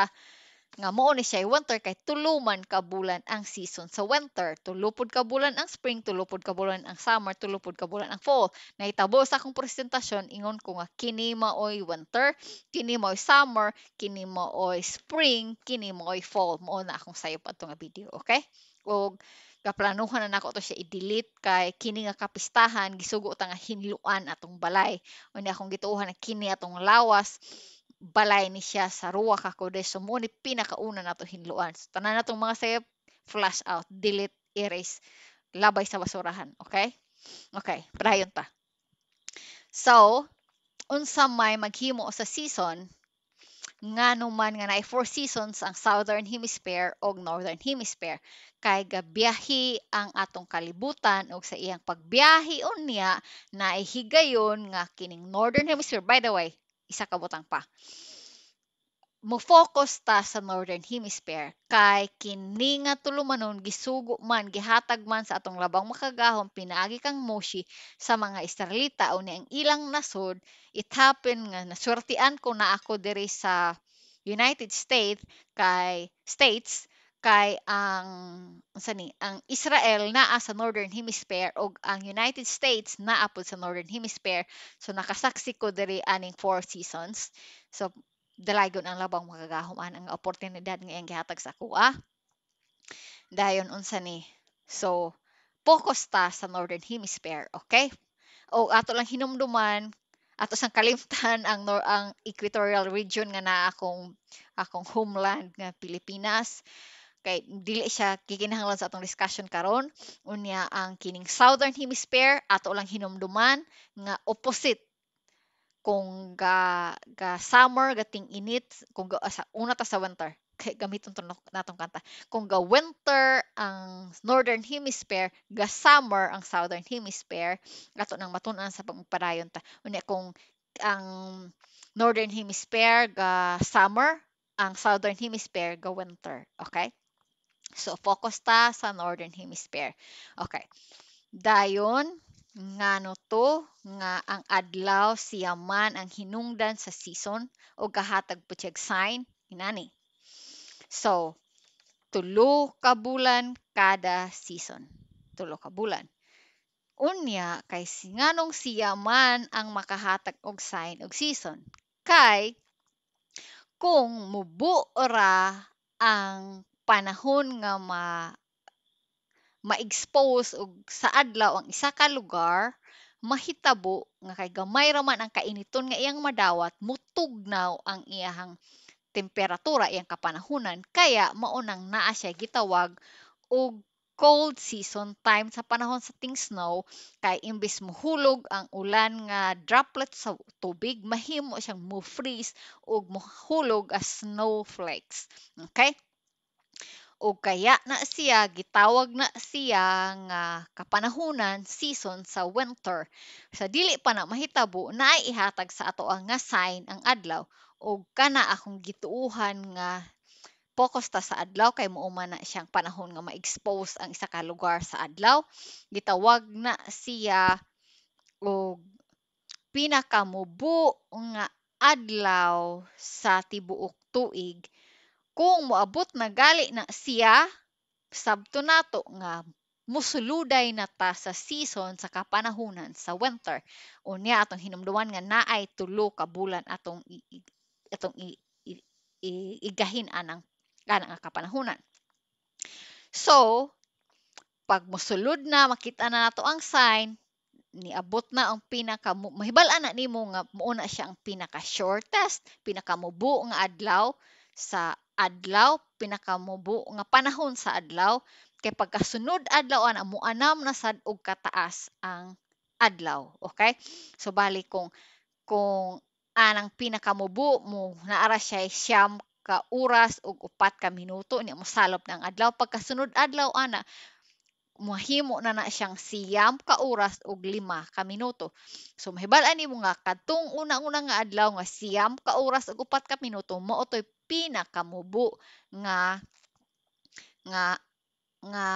nga mo ni siya winter kay tuluman ka bulan ang season sa winter tulupod ka bulan ang spring tulupod ka bulan ang summer tulupod ka bulan ang fall nahitabo sa akong presentasyon ingon ko nga kini maoy winter kini maoy summer kini maoy spring kini maoy fall mo na akong sayo pa nga video okay og kaplanuhan na nako to siya i-delete kay kini nga kapistahan gisugo ta nga hinluan atong balay unya akong gituohan na kini atong lawas balay ni siya sa ruwa ka ko So mo ni pinakauna nato hinluan. So tanan natong mga save, flash out, delete, erase, labay sa basurahan, okay? Okay, prayon ta. So, unsa may maghimo sa season nga numan nga naay four seasons ang southern hemisphere o northern hemisphere kay gabiyahi ang atong kalibutan ug sa iyang pagbiyahi unya na higayon nga kining northern hemisphere by the way isa ka butang pa mo focus ta sa northern hemisphere kay kini nga tulumanon gisugo man gihatag man sa atong labang makagahom pinaagi kang moshi sa mga Israelita o ang ilang nasod it happen nga nasurtian ko na ako diri sa United States kay States kay ang unsa ni ang Israel naa sa northern hemisphere ug ang United States naa pud sa northern hemisphere so nakasaksi ko diri aning four seasons so dalagon ang labang magagahuman ang oportunidad nga gihatag sa ah dayon unsa ni so focus ta sa northern hemisphere okay o ato lang hinumduman ato sang kalimtan ang nor ang equatorial region nga naa akong akong homeland nga Pilipinas kay dili siya kikinahanglan sa atong discussion karon unya ang kining southern hemisphere ato lang hinumduman nga opposite kung ga, ga summer gating init kung ga, sa una ta sa winter [laughs] kay gamiton to natong kanta kung ga winter ang northern hemisphere ga summer ang southern hemisphere ato nang matun-an sa pagpadayon ta unya kung ang northern hemisphere ga summer ang southern hemisphere ga winter okay So, focus ta sa Northern Hemisphere. Okay. Dayon, nga no to, nga ang adlaw siya man ang hinungdan sa season o gahatag po sign, inani. So, tulo ka bulan kada season. Tulo ka bulan. Unya, kay nganong siya man ang makahatag og sign og season. Kay, kung mubo ra ang panahon nga ma ma-expose og sa adlaw ang isa ka lugar mahitabo nga kay gamay ra man ang kainiton nga iyang madawat mutugnaw ang iyang temperatura iyang kapanahonan kaya mao nang naa siya gitawag og cold season time sa panahon sa ting snow kay imbis mohulog ang ulan nga droplet sa tubig mahimo siyang mo freeze og mohulog as snowflakes okay o kaya na siya gitawag na siya nga kapanahunan season sa winter. Sa dili pa na mahitabo na ihatag sa ato ang nga sign ang adlaw o kana akong gituuhan nga focus ta sa adlaw kay muuma na siyang panahon nga ma-expose ang isa ka lugar sa adlaw. Gitawag na siya og pinakamubo nga adlaw sa tibuok tuig kung moabot na gali na siya, sabto nato nga musuluday na ta sa season sa kapanahunan sa winter. Unya atong hinumduan nga naay tulo ka bulan atong i, atong igahin anang anang kapanahunan. So, pag musulod na makita na nato ang sign, niabot na ang pinaka mahibal-an na nimo nga muuna siya ang pinaka shortest, pinaka mubo nga adlaw sa adlaw pinakamubo nga panahon sa adlaw kay pagkasunod adlaw ana mo anam na sad og kataas ang adlaw okay so bali kung kung anang pinakamubo mo naara siya siyam ka oras og upat ka minuto ni mo salop ng adlaw pagkasunod adlaw ana mahimo na na siyang siyam ka oras og lima ka minuto. So mahibal-an nimo nga katung una-una nga adlaw nga siyam ka oras og upat ka minuto mao toy pinakamubo nga nga nga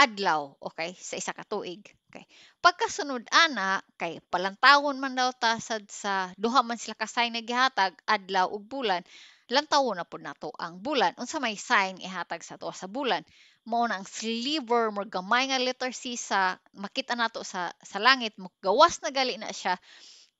adlaw okay sa isa ka tuig okay pagkasunod ana kay palantawon man daw ta sad sa duha man sila ka sign nga gihatag adlaw ug bulan lantawon na pud nato ang bulan unsa may sign ihatag sa to sa bulan mao na ang sliver mo gamay nga letter C sa makita nato sa sa langit mo gawas na gali na siya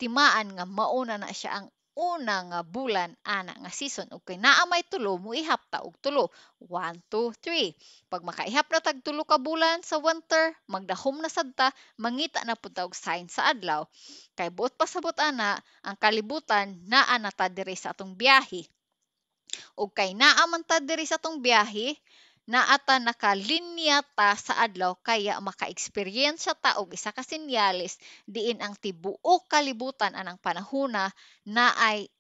timaan nga mauna na siya ang una nga bulan ana nga season ug kay naa may tulo mo ihapta og tulo 1 2 3 pag makaihap na tag tulo ka bulan sa winter magdahom na sadta mangita na pud og sign sa adlaw kay buot pasabot ana ang kalibutan naa na ta diri sa atong biyahe ug kay naa man ta diri sa atong biyahe naata nakalinya ta sa adlaw kaya makaeksperyensya ta og isa ka sinyalis diin ang tibuo kalibutan anang panahuna na ay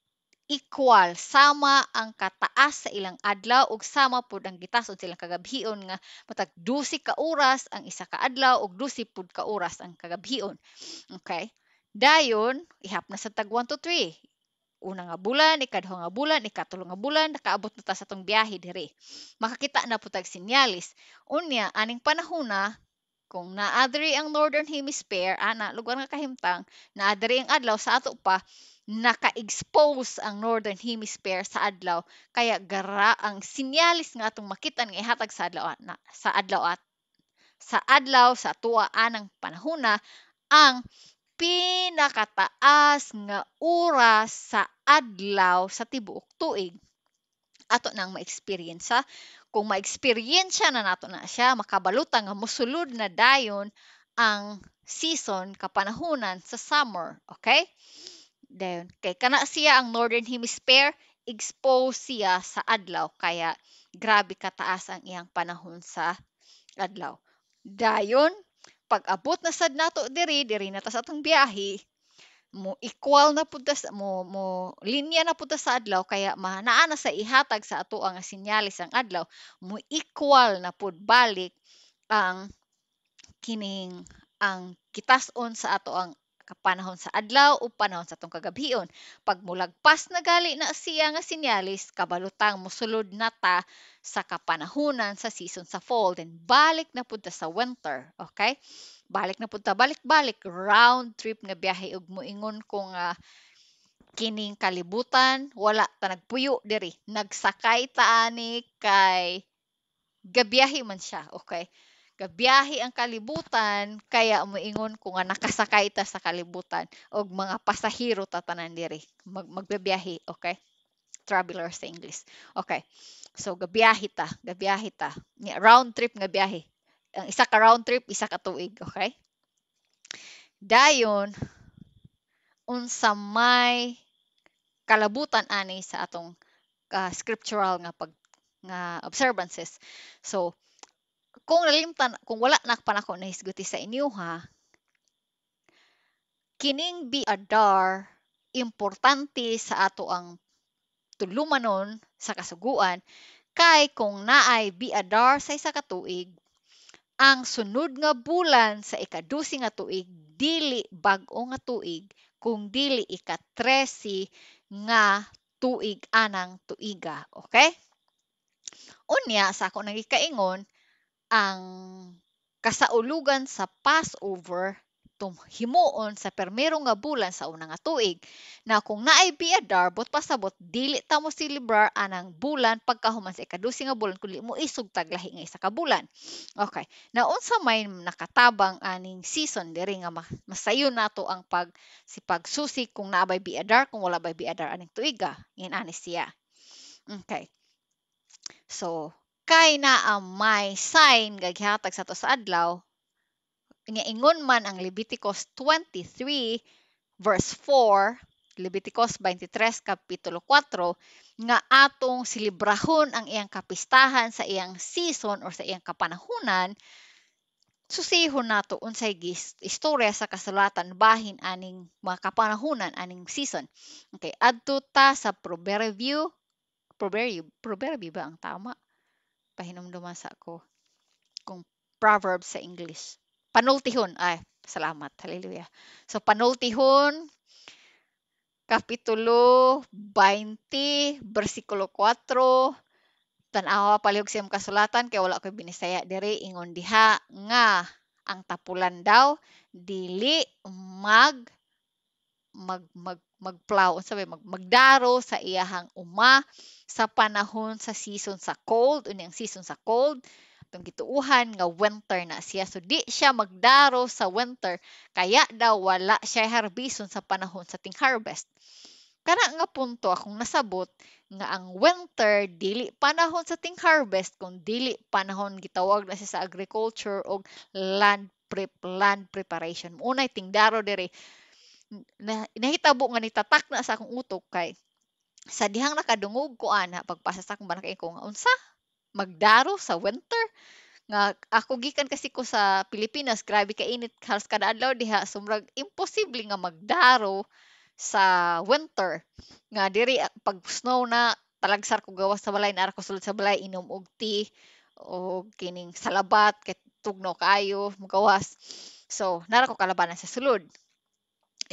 equal sama ang kataas sa ilang adlaw ug sama pud ang gitasod silang kagabhion nga matag 12 ka oras ang isa ka adlaw ug 12 pud ka oras ang kagabhion okay dayon ihap na sa tag 1 to 3 una nga bulan, ikadho nga bulan, ikatulo nga bulan, nakaabot na ta sa tong biyahe diri. Makakita na po tag sinyalis. Unya, aning panahuna, kung naadri ang Northern Hemisphere, ana, ah, lugar nga kahimtang, naadri ang adlaw sa ato pa, naka-expose ang Northern Hemisphere sa adlaw kaya gara ang sinyalis nga atong makitan nga ihatag sa adlaw na, sa adlaw at sa adlaw sa tuwa anang panahuna ang pinakataas nga oras sa adlaw sa tibuok tuig. Ato nang ma-experience Kung ma-experience na nato na siya, makabaluta nga musulod na dayon ang season kapanahunan sa summer, okay? Dayon, kay kana siya ang northern hemisphere, exposed siya sa adlaw kaya grabe kataas ang iyang panahon sa adlaw. Dayon, pag-abot na sad nato diri diri na ta sa atong biyahe mo equal na pud mo mo linya na pud sa adlaw kaya mahanaa na sa ihatag sa ato ang sinyalis ang adlaw mo equal na pud balik ang kining ang kitas-on sa ato ang kapanahon sa adlaw o panahon sa tong kagabhion. Pag mulagpas na gali na siya nga sinyalis, kabalutang musulod na ta sa kapanahunan sa season sa fall. Then balik na punta sa winter. Okay? Balik na punta. Balik-balik. Round trip nga biyahe. Ug moingon kung uh, kining kalibutan. Wala ta nagpuyo diri. Nagsakay ta ani kay gabiyahe man siya. Okay? Gabiyahe ang kalibutan, kaya moingon ko nga nakasakay ta sa kalibutan og mga pasahero ta tanan diri. Mag magbibiyahe, okay? Traveler sa English. Okay. So gabiyahe ta, gabiyahe ta. Round trip nga biyahe. Ang isa ka round trip, isa ka tuig, okay? Dayon unsa may kalabutan ani sa atong uh, scriptural nga pag nga observances. So kung nalimtan, kung wala nakpanako na hisguti sa inyo ha, kining biadar importante sa ato ang tulumanon sa kasuguan kay kung naay biadar sa isa ka tuig ang sunod nga bulan sa ikadusi nga tuig dili bag-o nga tuig kung dili ika-13 nga tuig anang tuiga okay unya sa ako nang gikaingon ang kasaulugan sa Passover himuon sa permero nga bulan sa unang nga tuig na kung naay biadar bot pasabot dili ta mo silibrar anang bulan pagkahuman sa ikadusi nga bulan kun mo isog taglahi nga isa ka bulan okay na unsa may nakatabang aning season diri nga masayon nato ang pag si pagsusi kung naabay biadar kung wala bay biadar aning tuiga in ani siya okay so kay naamay sign gaghihatag sa to sa adlaw nga ingon man ang Leviticus 23 verse 4 Leviticus 23 kapitulo 4 nga atong silibrahon ang iyang kapistahan sa iyang season or sa iyang kapanahunan susihon nato unsay istorya sa kasulatan bahin aning mga kapanahunan aning season okay adto ta sa proverbio proverbio proverbio ba ang tama pahinumduman sa ako kung proverb sa English. Panultihon. Ay, salamat. Hallelujah. So, panultihon, Kapitulo 20, versikulo 4, tanawa palihog sa kasulatan kay wala ko'y binisaya diri ingon diha nga ang tapulan daw dili mag mag mag magplaw unsabay mag magdaro sa iyahang uma sa panahon sa season sa cold, unyang season sa cold, atong gituuhan nga winter na siya. So di siya magdaro sa winter kaya daw wala siya harbison sa panahon sa ting harvest. Kana nga punto akong nasabot nga ang winter dili panahon sa ting harvest kung dili panahon gitawag na siya sa agriculture og land prep land preparation. Unay daro dere nahitabo nga nitatak na sa akong utok kay sa dihang nakadungog ko ana ah, pagpasa akong balakay eh, ko nga unsa magdaro sa winter nga ako gikan kasi ko sa Pilipinas grabe ka init halos kada adlaw diha sumrag imposible nga magdaro sa winter nga diri pag snow na talagsar ko gawas sa balay nara ko sulod sa balay inom og tea o kining salabat kay tugno kayo magawas so nara ko kalabanan sa sulod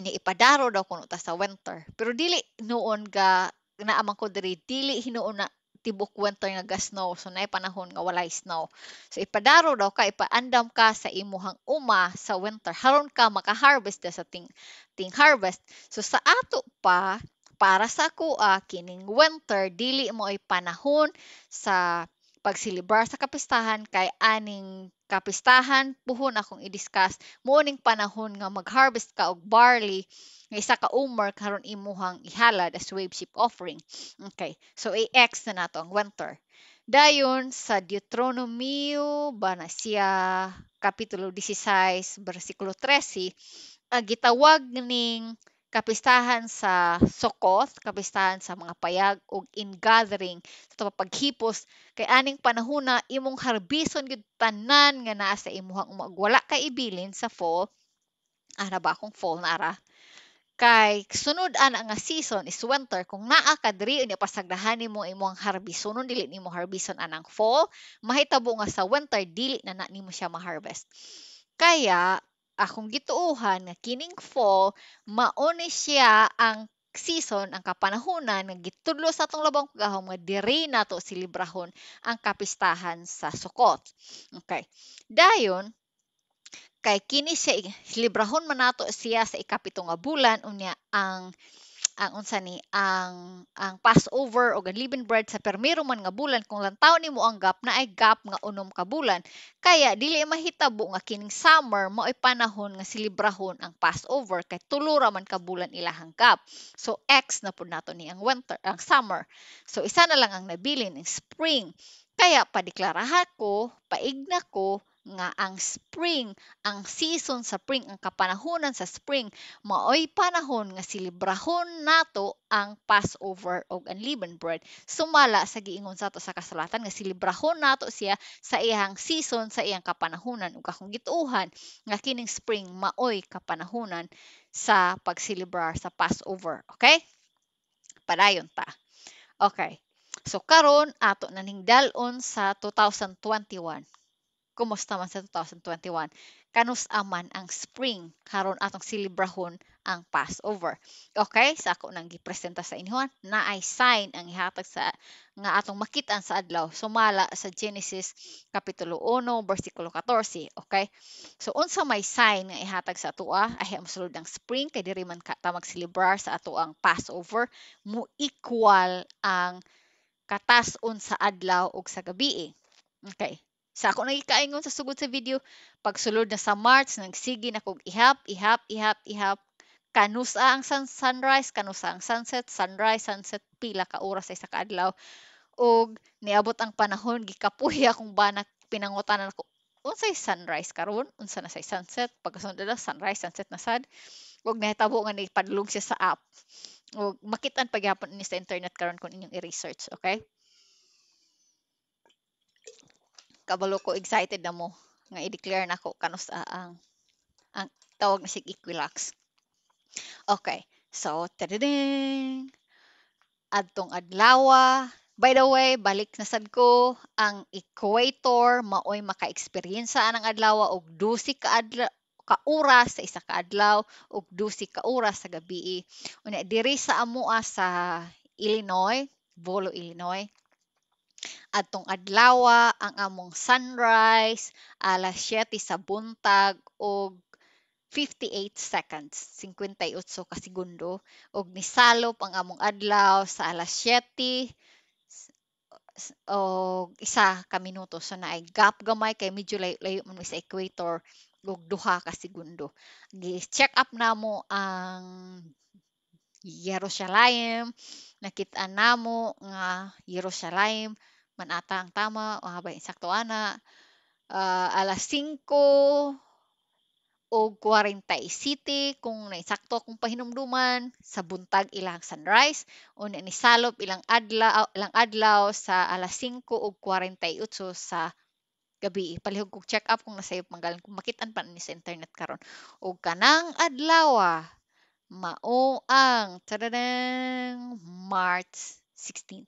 ini ipadaro daw kuno ta sa winter pero dili noon ga naaman ko diri dili hinuuna tibok winter nga gasnow so naay panahon nga walay snow so ipadaro daw ka ipaandam ka sa imuhang uma sa winter haron ka maka-harvest sa ting ting harvest so sa ato pa para sa kuha ah, kining winter dili mo ay panahon sa pagsilibrar sa kapistahan kay aning kapistahan puhon akong i-discuss mo ning panahon nga magharvest ka og barley nga isa ka umar karon imuhang ihalad as waveship offering. Okay. So AX na nato ang wanter. Dayon sa Deuteronomio Banasya Kapitulo 16 bersikulo 13 uh, gitawag ning kapistahan sa Sokoth, kapistahan sa mga payag o ingathering sa paghipos kay aning panahuna imong harbison gyud tanan nga naa sa imuhang umagwala kay ibilin sa fall ara ba akong fall na ara Kay sunod-an nga season is winter. Kung naa ka diri unya pasagdahan nimo imong harvest, sunod dili nimo harbison anang fall, mahitabo nga sa winter dili na na nimo siya ma-harvest. Kaya akong gituuhan nga kining fall mao siya ang season ang kapanahonan nga gitudlo sa atong labang kagahom nga diri nato silibrahon ang kapistahan sa Sukot. Okay. Dayon kay kini siya librahon manato siya sa ikapito nga bulan unya ang ang unsa ni ang ang Passover o ang living bread sa permero man nga bulan kung lantaw mo ang gap na ay gap nga unom ka bulan kaya dili mahitabo nga kining summer mao ay panahon nga silibrahon ang Passover kay tulo ra man ka bulan ilahang gap so X na pud nato ni ang winter ang summer so isa na lang ang nabilin ang spring kaya padiklaraha ko paigna ko nga ang spring, ang season sa spring, ang kapanahonan sa spring, maoy panahon nga silibrahon nato ang Passover o ang Liban Bread. Sumala sa giingon sa to sa kasalatan nga silibrahon nato siya sa iyang season, sa iyang kapanahonan ug akong gituhan nga kining spring maoy kapanahonan sa pagsilibrar sa Passover. Okay? Padayon ta. Okay. So karon ato naningdalon sa 2021 kumusta man sa 2021 kanus aman ang spring karon atong silibrahon ang Passover okay sa ako nang gipresenta sa inyo na ay sign ang ihatag sa nga atong makitaan sa adlaw sumala sa Genesis kapitulo 1 bersikulo 14 okay so unsa may sign nga ihatag sa atoa ah? ahi ang mosulod ang spring kay diri man ka ta magsilibrar sa ato ang Passover mo equal ang katas sa adlaw ug sa gabi. Okay. Sa ako nagikaingon sa sugod sa video, pagsulod na sa March, nagsige na kog ihap, ihap, ihap, ihap. Kanusa ang sun sunrise, kanusa ang sunset, sunrise, sunset, pila ka oras sa isa ka adlaw. Og niabot ang panahon, gikapuhi [laughs] akong banak, pinangutanan ako, unsay sunrise karon unsa na say sunset pagkasunod na sunrise sunset na sad og nahitabo nga ni padlog siya sa app og makitan pagyapon ni sa internet karon kun inyong i-research okay kabalo ko excited na mo nga i-declare nako kanus ang ang tawag na sig Equilax. Okay. So, tadading! Adtong adlawa. By the way, balik na sad ko ang equator maoy maka-experience ang Adlawa og 12 ka adlaw oras sa isa ka adlaw ug 12 ka oras sa gabi. Una diri sa amoa sa Illinois, Bolo, Illinois adtong adlaw ang among sunrise alas 7 sa buntag og 58 seconds, 58 ka segundo og nisalop ang among adlaw sa alas 7 og isa ka minuto so naay gap gamay kay medyo layo-layo man sa equator og duha ka segundo. Gi-check up namo ang Jerusalem, nakita namo nga Jerusalem manata ang tama, ah, o habay insakto ana, uh, alas 5, o 40 city kung naisakto kung pahinumduman sa buntag ilang sunrise o ni ilang adlaw ilang adlaw sa alas 5 o 48 sa gabi palihog kog check up kung nasayop manggalan kung makitan pa ni sa internet karon o kanang adlaw ah, mao ang tadadang March 16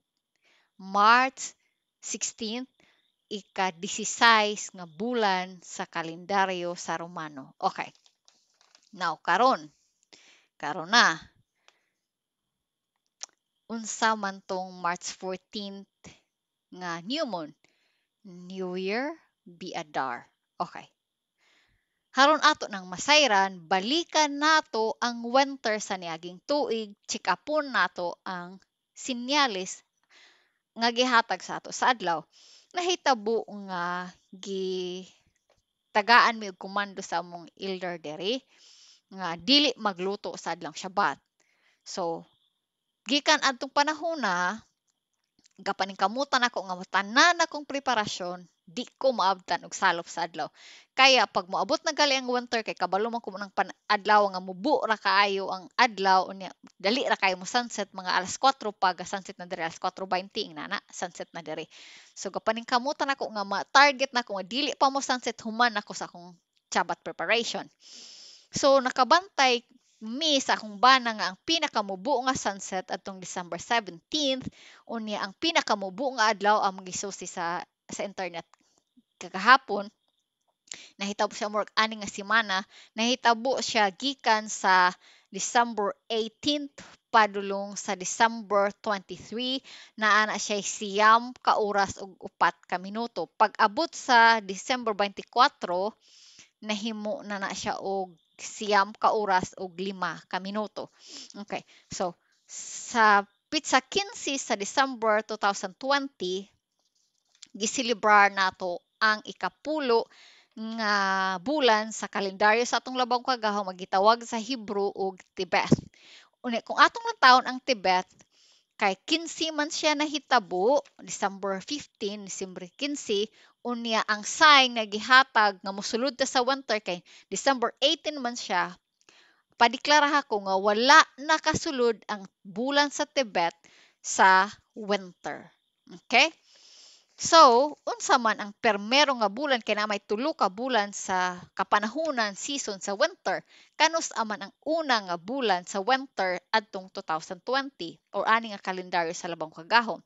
March 16 ika-16 nga bulan sa kalendaryo sa Romano. Okay. Now karon karon na unsa man tong March 14th nga new moon New Year be Biadar. Okay. Haron ato ng masayran, balikan nato ang winter sa niaging tuig, tsikapon nato ang sinyalis nga gihatag sa ato sa adlaw nahitabo nga gi tagaan mi og komando sa among elder dere nga dili magluto sa adlang Shabbat. So gikan atong panahon na gapaning kamutan ako nga tanan akong preparasyon di ko maabtan og salop sa adlaw. Kaya pag moabot na gali ang winter kay kabalo man ko ng adlaw nga mubo ra kaayo ang adlaw unya dali ra kay mo sunset mga alas 4 pag sunset na diri alas 4:20 ing nana sunset na diri. So gapaning kamutan ako nga ma target na ko nga dili pa mo sunset human ako sa akong chabat preparation. So nakabantay mi sa akong bana nga ang pinakamubo nga sunset atong December 17th unya ang pinakamubo nga adlaw ang magisusi sa sa internet kagahapon nahitabo siya work ani nga semana nahitabo siya gikan sa December 18th padulong sa December 23 naa na siya siyam ka oras ug upat ka minuto pag-abot sa December 24 nahimo na na siya og siyam ka oras ug lima ka minuto okay so sa pizza 15 sa December 2020 gisilibrar nato ang ikapulo nga bulan sa kalendaryo sa atong labang kagahaw magitawag sa Hebrew og Tibet. Uni kung atong natawon ang Tibet kay 15 man siya nahitabo December 15, December 15 unya ang sign nga gihatag nga mosulod ta sa winter kay December 18 man siya padeklara ko nga wala nakasulod ang bulan sa Tibet sa winter. Okay? So, unsa man ang permero nga bulan kay na may tulo ka bulan sa kapanahunan season sa winter, kanus aman ang una nga bulan sa winter adtong 2020 or ani nga kalendaryo sa labang kagahom.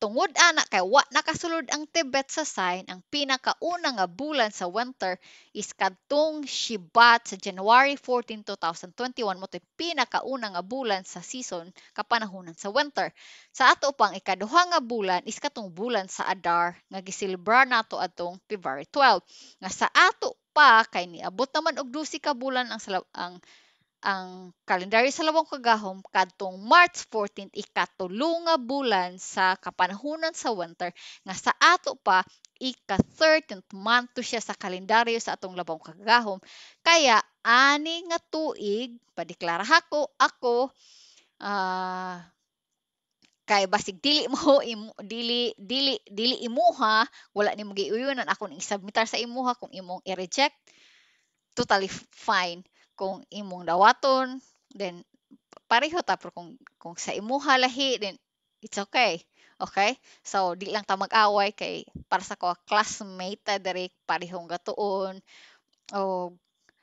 Tungod ana kay wa nakasulod ang Tibet sa sign, ang pinakauna nga bulan sa winter is kadtong Shibat sa January 14, 2021 mo pinakauna nga bulan sa season kapanahonan sa winter. Sa ato pang ikaduha nga bulan is katong bulan sa Adar nga gisilbra nato atong February 12 nga sa ato pa kay niabot naman og 12 ka bulan ang ang ang kalendaryo sa labong kagahom kadtong March 14 ikatulong nga bulan sa kapanahunan sa winter nga sa ato pa ika 13th month to siya sa kalendaryo sa atong labong kagahom kaya ani nga tuig padeklara hako ako uh, kay basig dili mo [laughs] im, dili dili dili imuha wala ni mo giuyunan ako ning submitar sa imuha kung imong i-reject totally fine kung imong dawaton, then pareho ta pero kung kung sa imuha lahi then it's okay. Okay? So di lang ta mag-away kay para sa ko classmate ta diri parehong gatuon o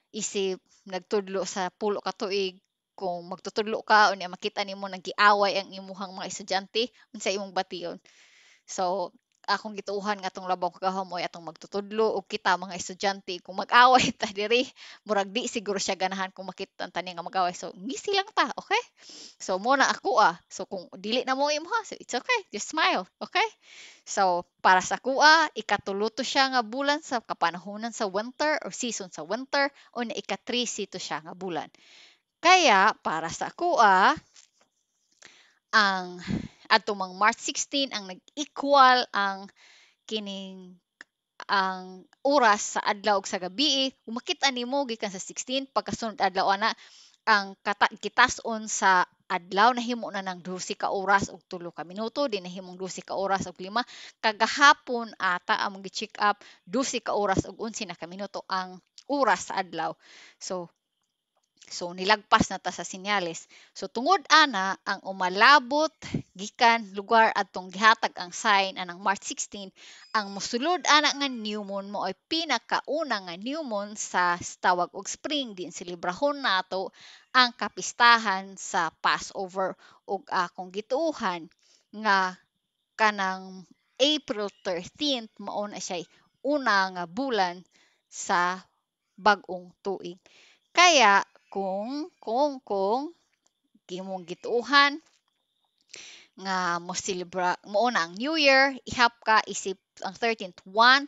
isip nagtudlo sa pulo ka tuig kung magtutudlo ka unya makita nimo nagiaway ang imuhang mga estudyante unsa imong bation. So akong gituuhan nga atong labong kagahamoy atong magtutudlo ug kita mga estudyante kung mag-away [laughs] ta diri murag di siguro siya ganahan kung makita ang tani nga mag-away so ngisi lang ta okay so mo na ako ah so kung dili na mo imo ha so it's okay just smile okay so para sa kuha ah, ikatuluto siya nga bulan sa kapanahonan sa winter or season sa winter o na ikatri sito siya nga bulan kaya para sa kuha ah, ang at adtong March 16 ang nag-equal ang kining ang oras sa adlaw ug sa gabi umakita nimo gikan sa 16 pagkasunod adlaw ana ang kata, gitason sa adlaw nahimo na ng 12 ka oras og 3 ka minuto di nahimong 12 ka oras og 5 kagahapon ata among gi-check up 12 ka oras og 11 na ka minuto ang oras sa adlaw so So nilagpas na ta sa sinyales. So tungod ana ang umalabot gikan lugar adtong gihatag ang sign anang March 16 ang musulod ana nga new moon mo ay pinakauna nga new moon sa stawag og spring din silibrahon nato ang kapistahan sa Passover og akong gituuhan nga kanang April 13th mao na siya una nga bulan sa bagong tuig. Kaya kung kung kung imong gituohan nga mo silbra mo una ang New Year ihap ka isip ang 13th one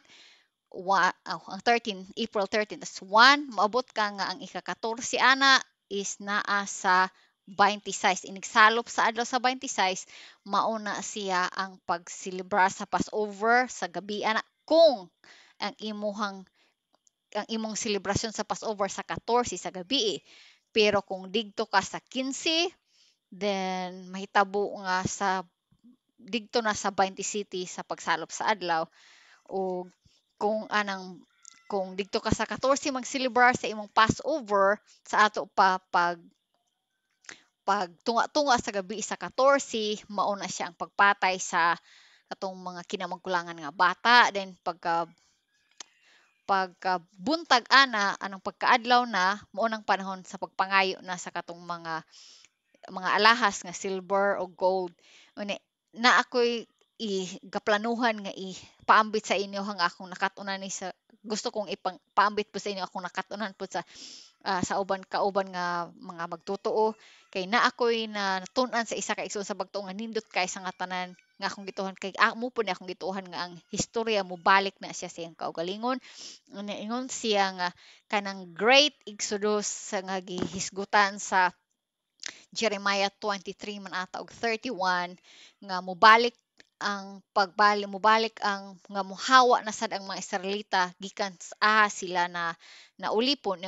oh, ang 13 April 13 is 1 maabot ka nga ang ika-14 ana is naa sa 26 inigsalop sa adlaw sa 26 mauna siya ang pagsilbra sa Passover sa gabi ana kung ang imuhang ang imong selebrasyon sa Passover sa 14 sa gabi. Eh. Pero kung digto ka sa 15, then mahitabo nga sa digto na sa 20 city sa pagsalop sa adlaw o kung anang kung digto ka sa 14 mag-celebrar sa imong Passover sa ato pa pag pag tunga-tunga sa gabi sa 14 mauna siya ang pagpatay sa atong mga kinamangkulangan nga bata then pagka uh, pagkabuntag ana anang pagkaadlaw na mao nang panahon sa pagpangayo na sa katong mga mga alahas nga silver o gold uni na ako'y igaplanuhan nga i paambit sa inyo hang akong nakatunan ni sa gusto kong ipaambit po sa inyo akong nakatunan po sa uh, sa uban kauban nga mga magtutuo kay na ako'y natunan sa isa ka igsoon sa bagtong nga nindot kay sa nga tanan nga akong gituhan kay ah, mo po ni akong gituhan nga ang historya mo balik na siya sa kaugalingon ingon siya nga kanang great exodus sa nga gihisgutan sa Jeremiah 23 man ata og 31 nga mubalik ang pagbali mubalik ang nga muhawa na sad ang mga Israelita gikan sa ah, sila na naulipon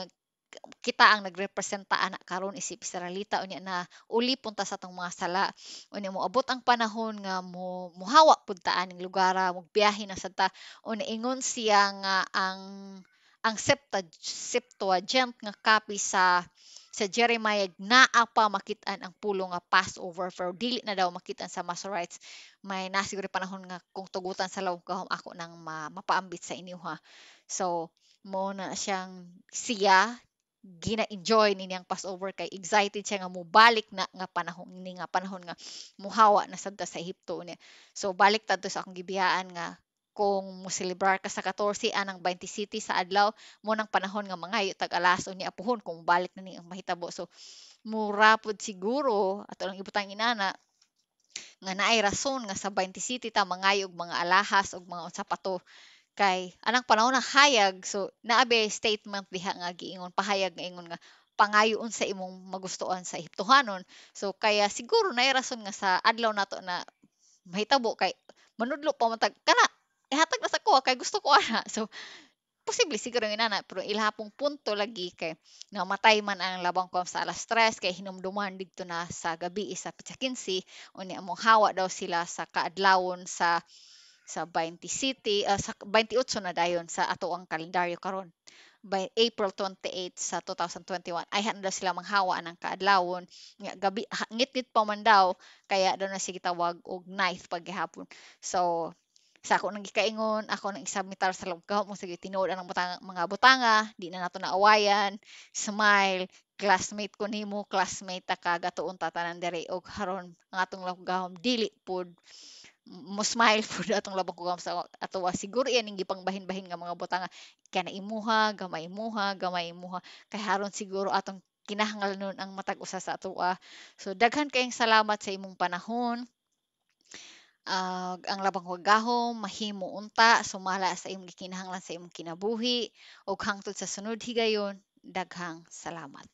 kita ang nagrepresenta ana karon isip Israelita unya na uli punta sa atong mga sala unya moabot ang panahon nga mo muhawa pud ta aning lugar ah, mugbiyahe na sa ta unya ingon siya nga ang ang septa Septuagint nga copy sa sa Jeremiah naa pa makitan ang pulo nga Passover pero dili na daw makitan sa Masorites may nasiguro panahon nga kung tugutan sa law kahom ako nang ma, mapaambit sa inyo ha so mo na siyang siya gina-enjoy ni niyang Passover kay excited siya nga mubalik na nga panahon ni nga panahon nga muhawa na sad sa Ehipto niya. So balik ta sa akong gibiyaan nga kung muselebrar ka sa 14 anang 20 city sa adlaw mo nang panahon nga mga tag alaso ni apuhon kung balik na ni ang mahitabo. So mura pud siguro ato lang ibutang inana nga naay rason nga sa 20 city ta mangayog mga alahas og mga unsa pa to Kay anang panahon na hayag so naabi statement diha nga giingon pahayag nga ingon nga pangayoon sa imong magustuhan sa hiptuhanon. So kaya siguro na rason nga sa adlaw nato na mahitabo kay manudlo pa matag kana ihatag na sa ko kay gusto ko ana. [laughs] So posible siguro nga nana pero ilahapong punto lagi kay namatay man ang labang ko sa alas 3 kay hinumduman didto na sa gabi sa pizza 15 unya among hawa daw sila sa kaadlawon sa sa 20 city uh, sa 28 na dayon sa ato ang kalendaryo karon by April 28 sa 2021 ay handa sila manghawa ng kaadlawon nga gabi ngitnit pa man daw kaya daw na sige tawag og ninth paghapon so sa ako nang gikaingon ako nang isubmitar sa lugkaw mo sige tinuod ang butanga, mga butanga di na nato naawayan smile classmate ko nimo classmate ta kagatuon tatanan dere og haron ang atong lugkaw dili pud mo smile po na atong labang kugam sa ato ah, siguro yan ang gipangbahin-bahin bahin nga mga butanga ah, na imuha gamay imuha gamay imuha kay haron siguro atong kinahanglan nun ang matag usa sa atoa ah. so daghan kayong salamat sa imong panahon uh, ang labang wagahom mahimo unta sumala sa imong gikinahanglan sa imong kinabuhi ug hangtod sa sunod higayon daghang salamat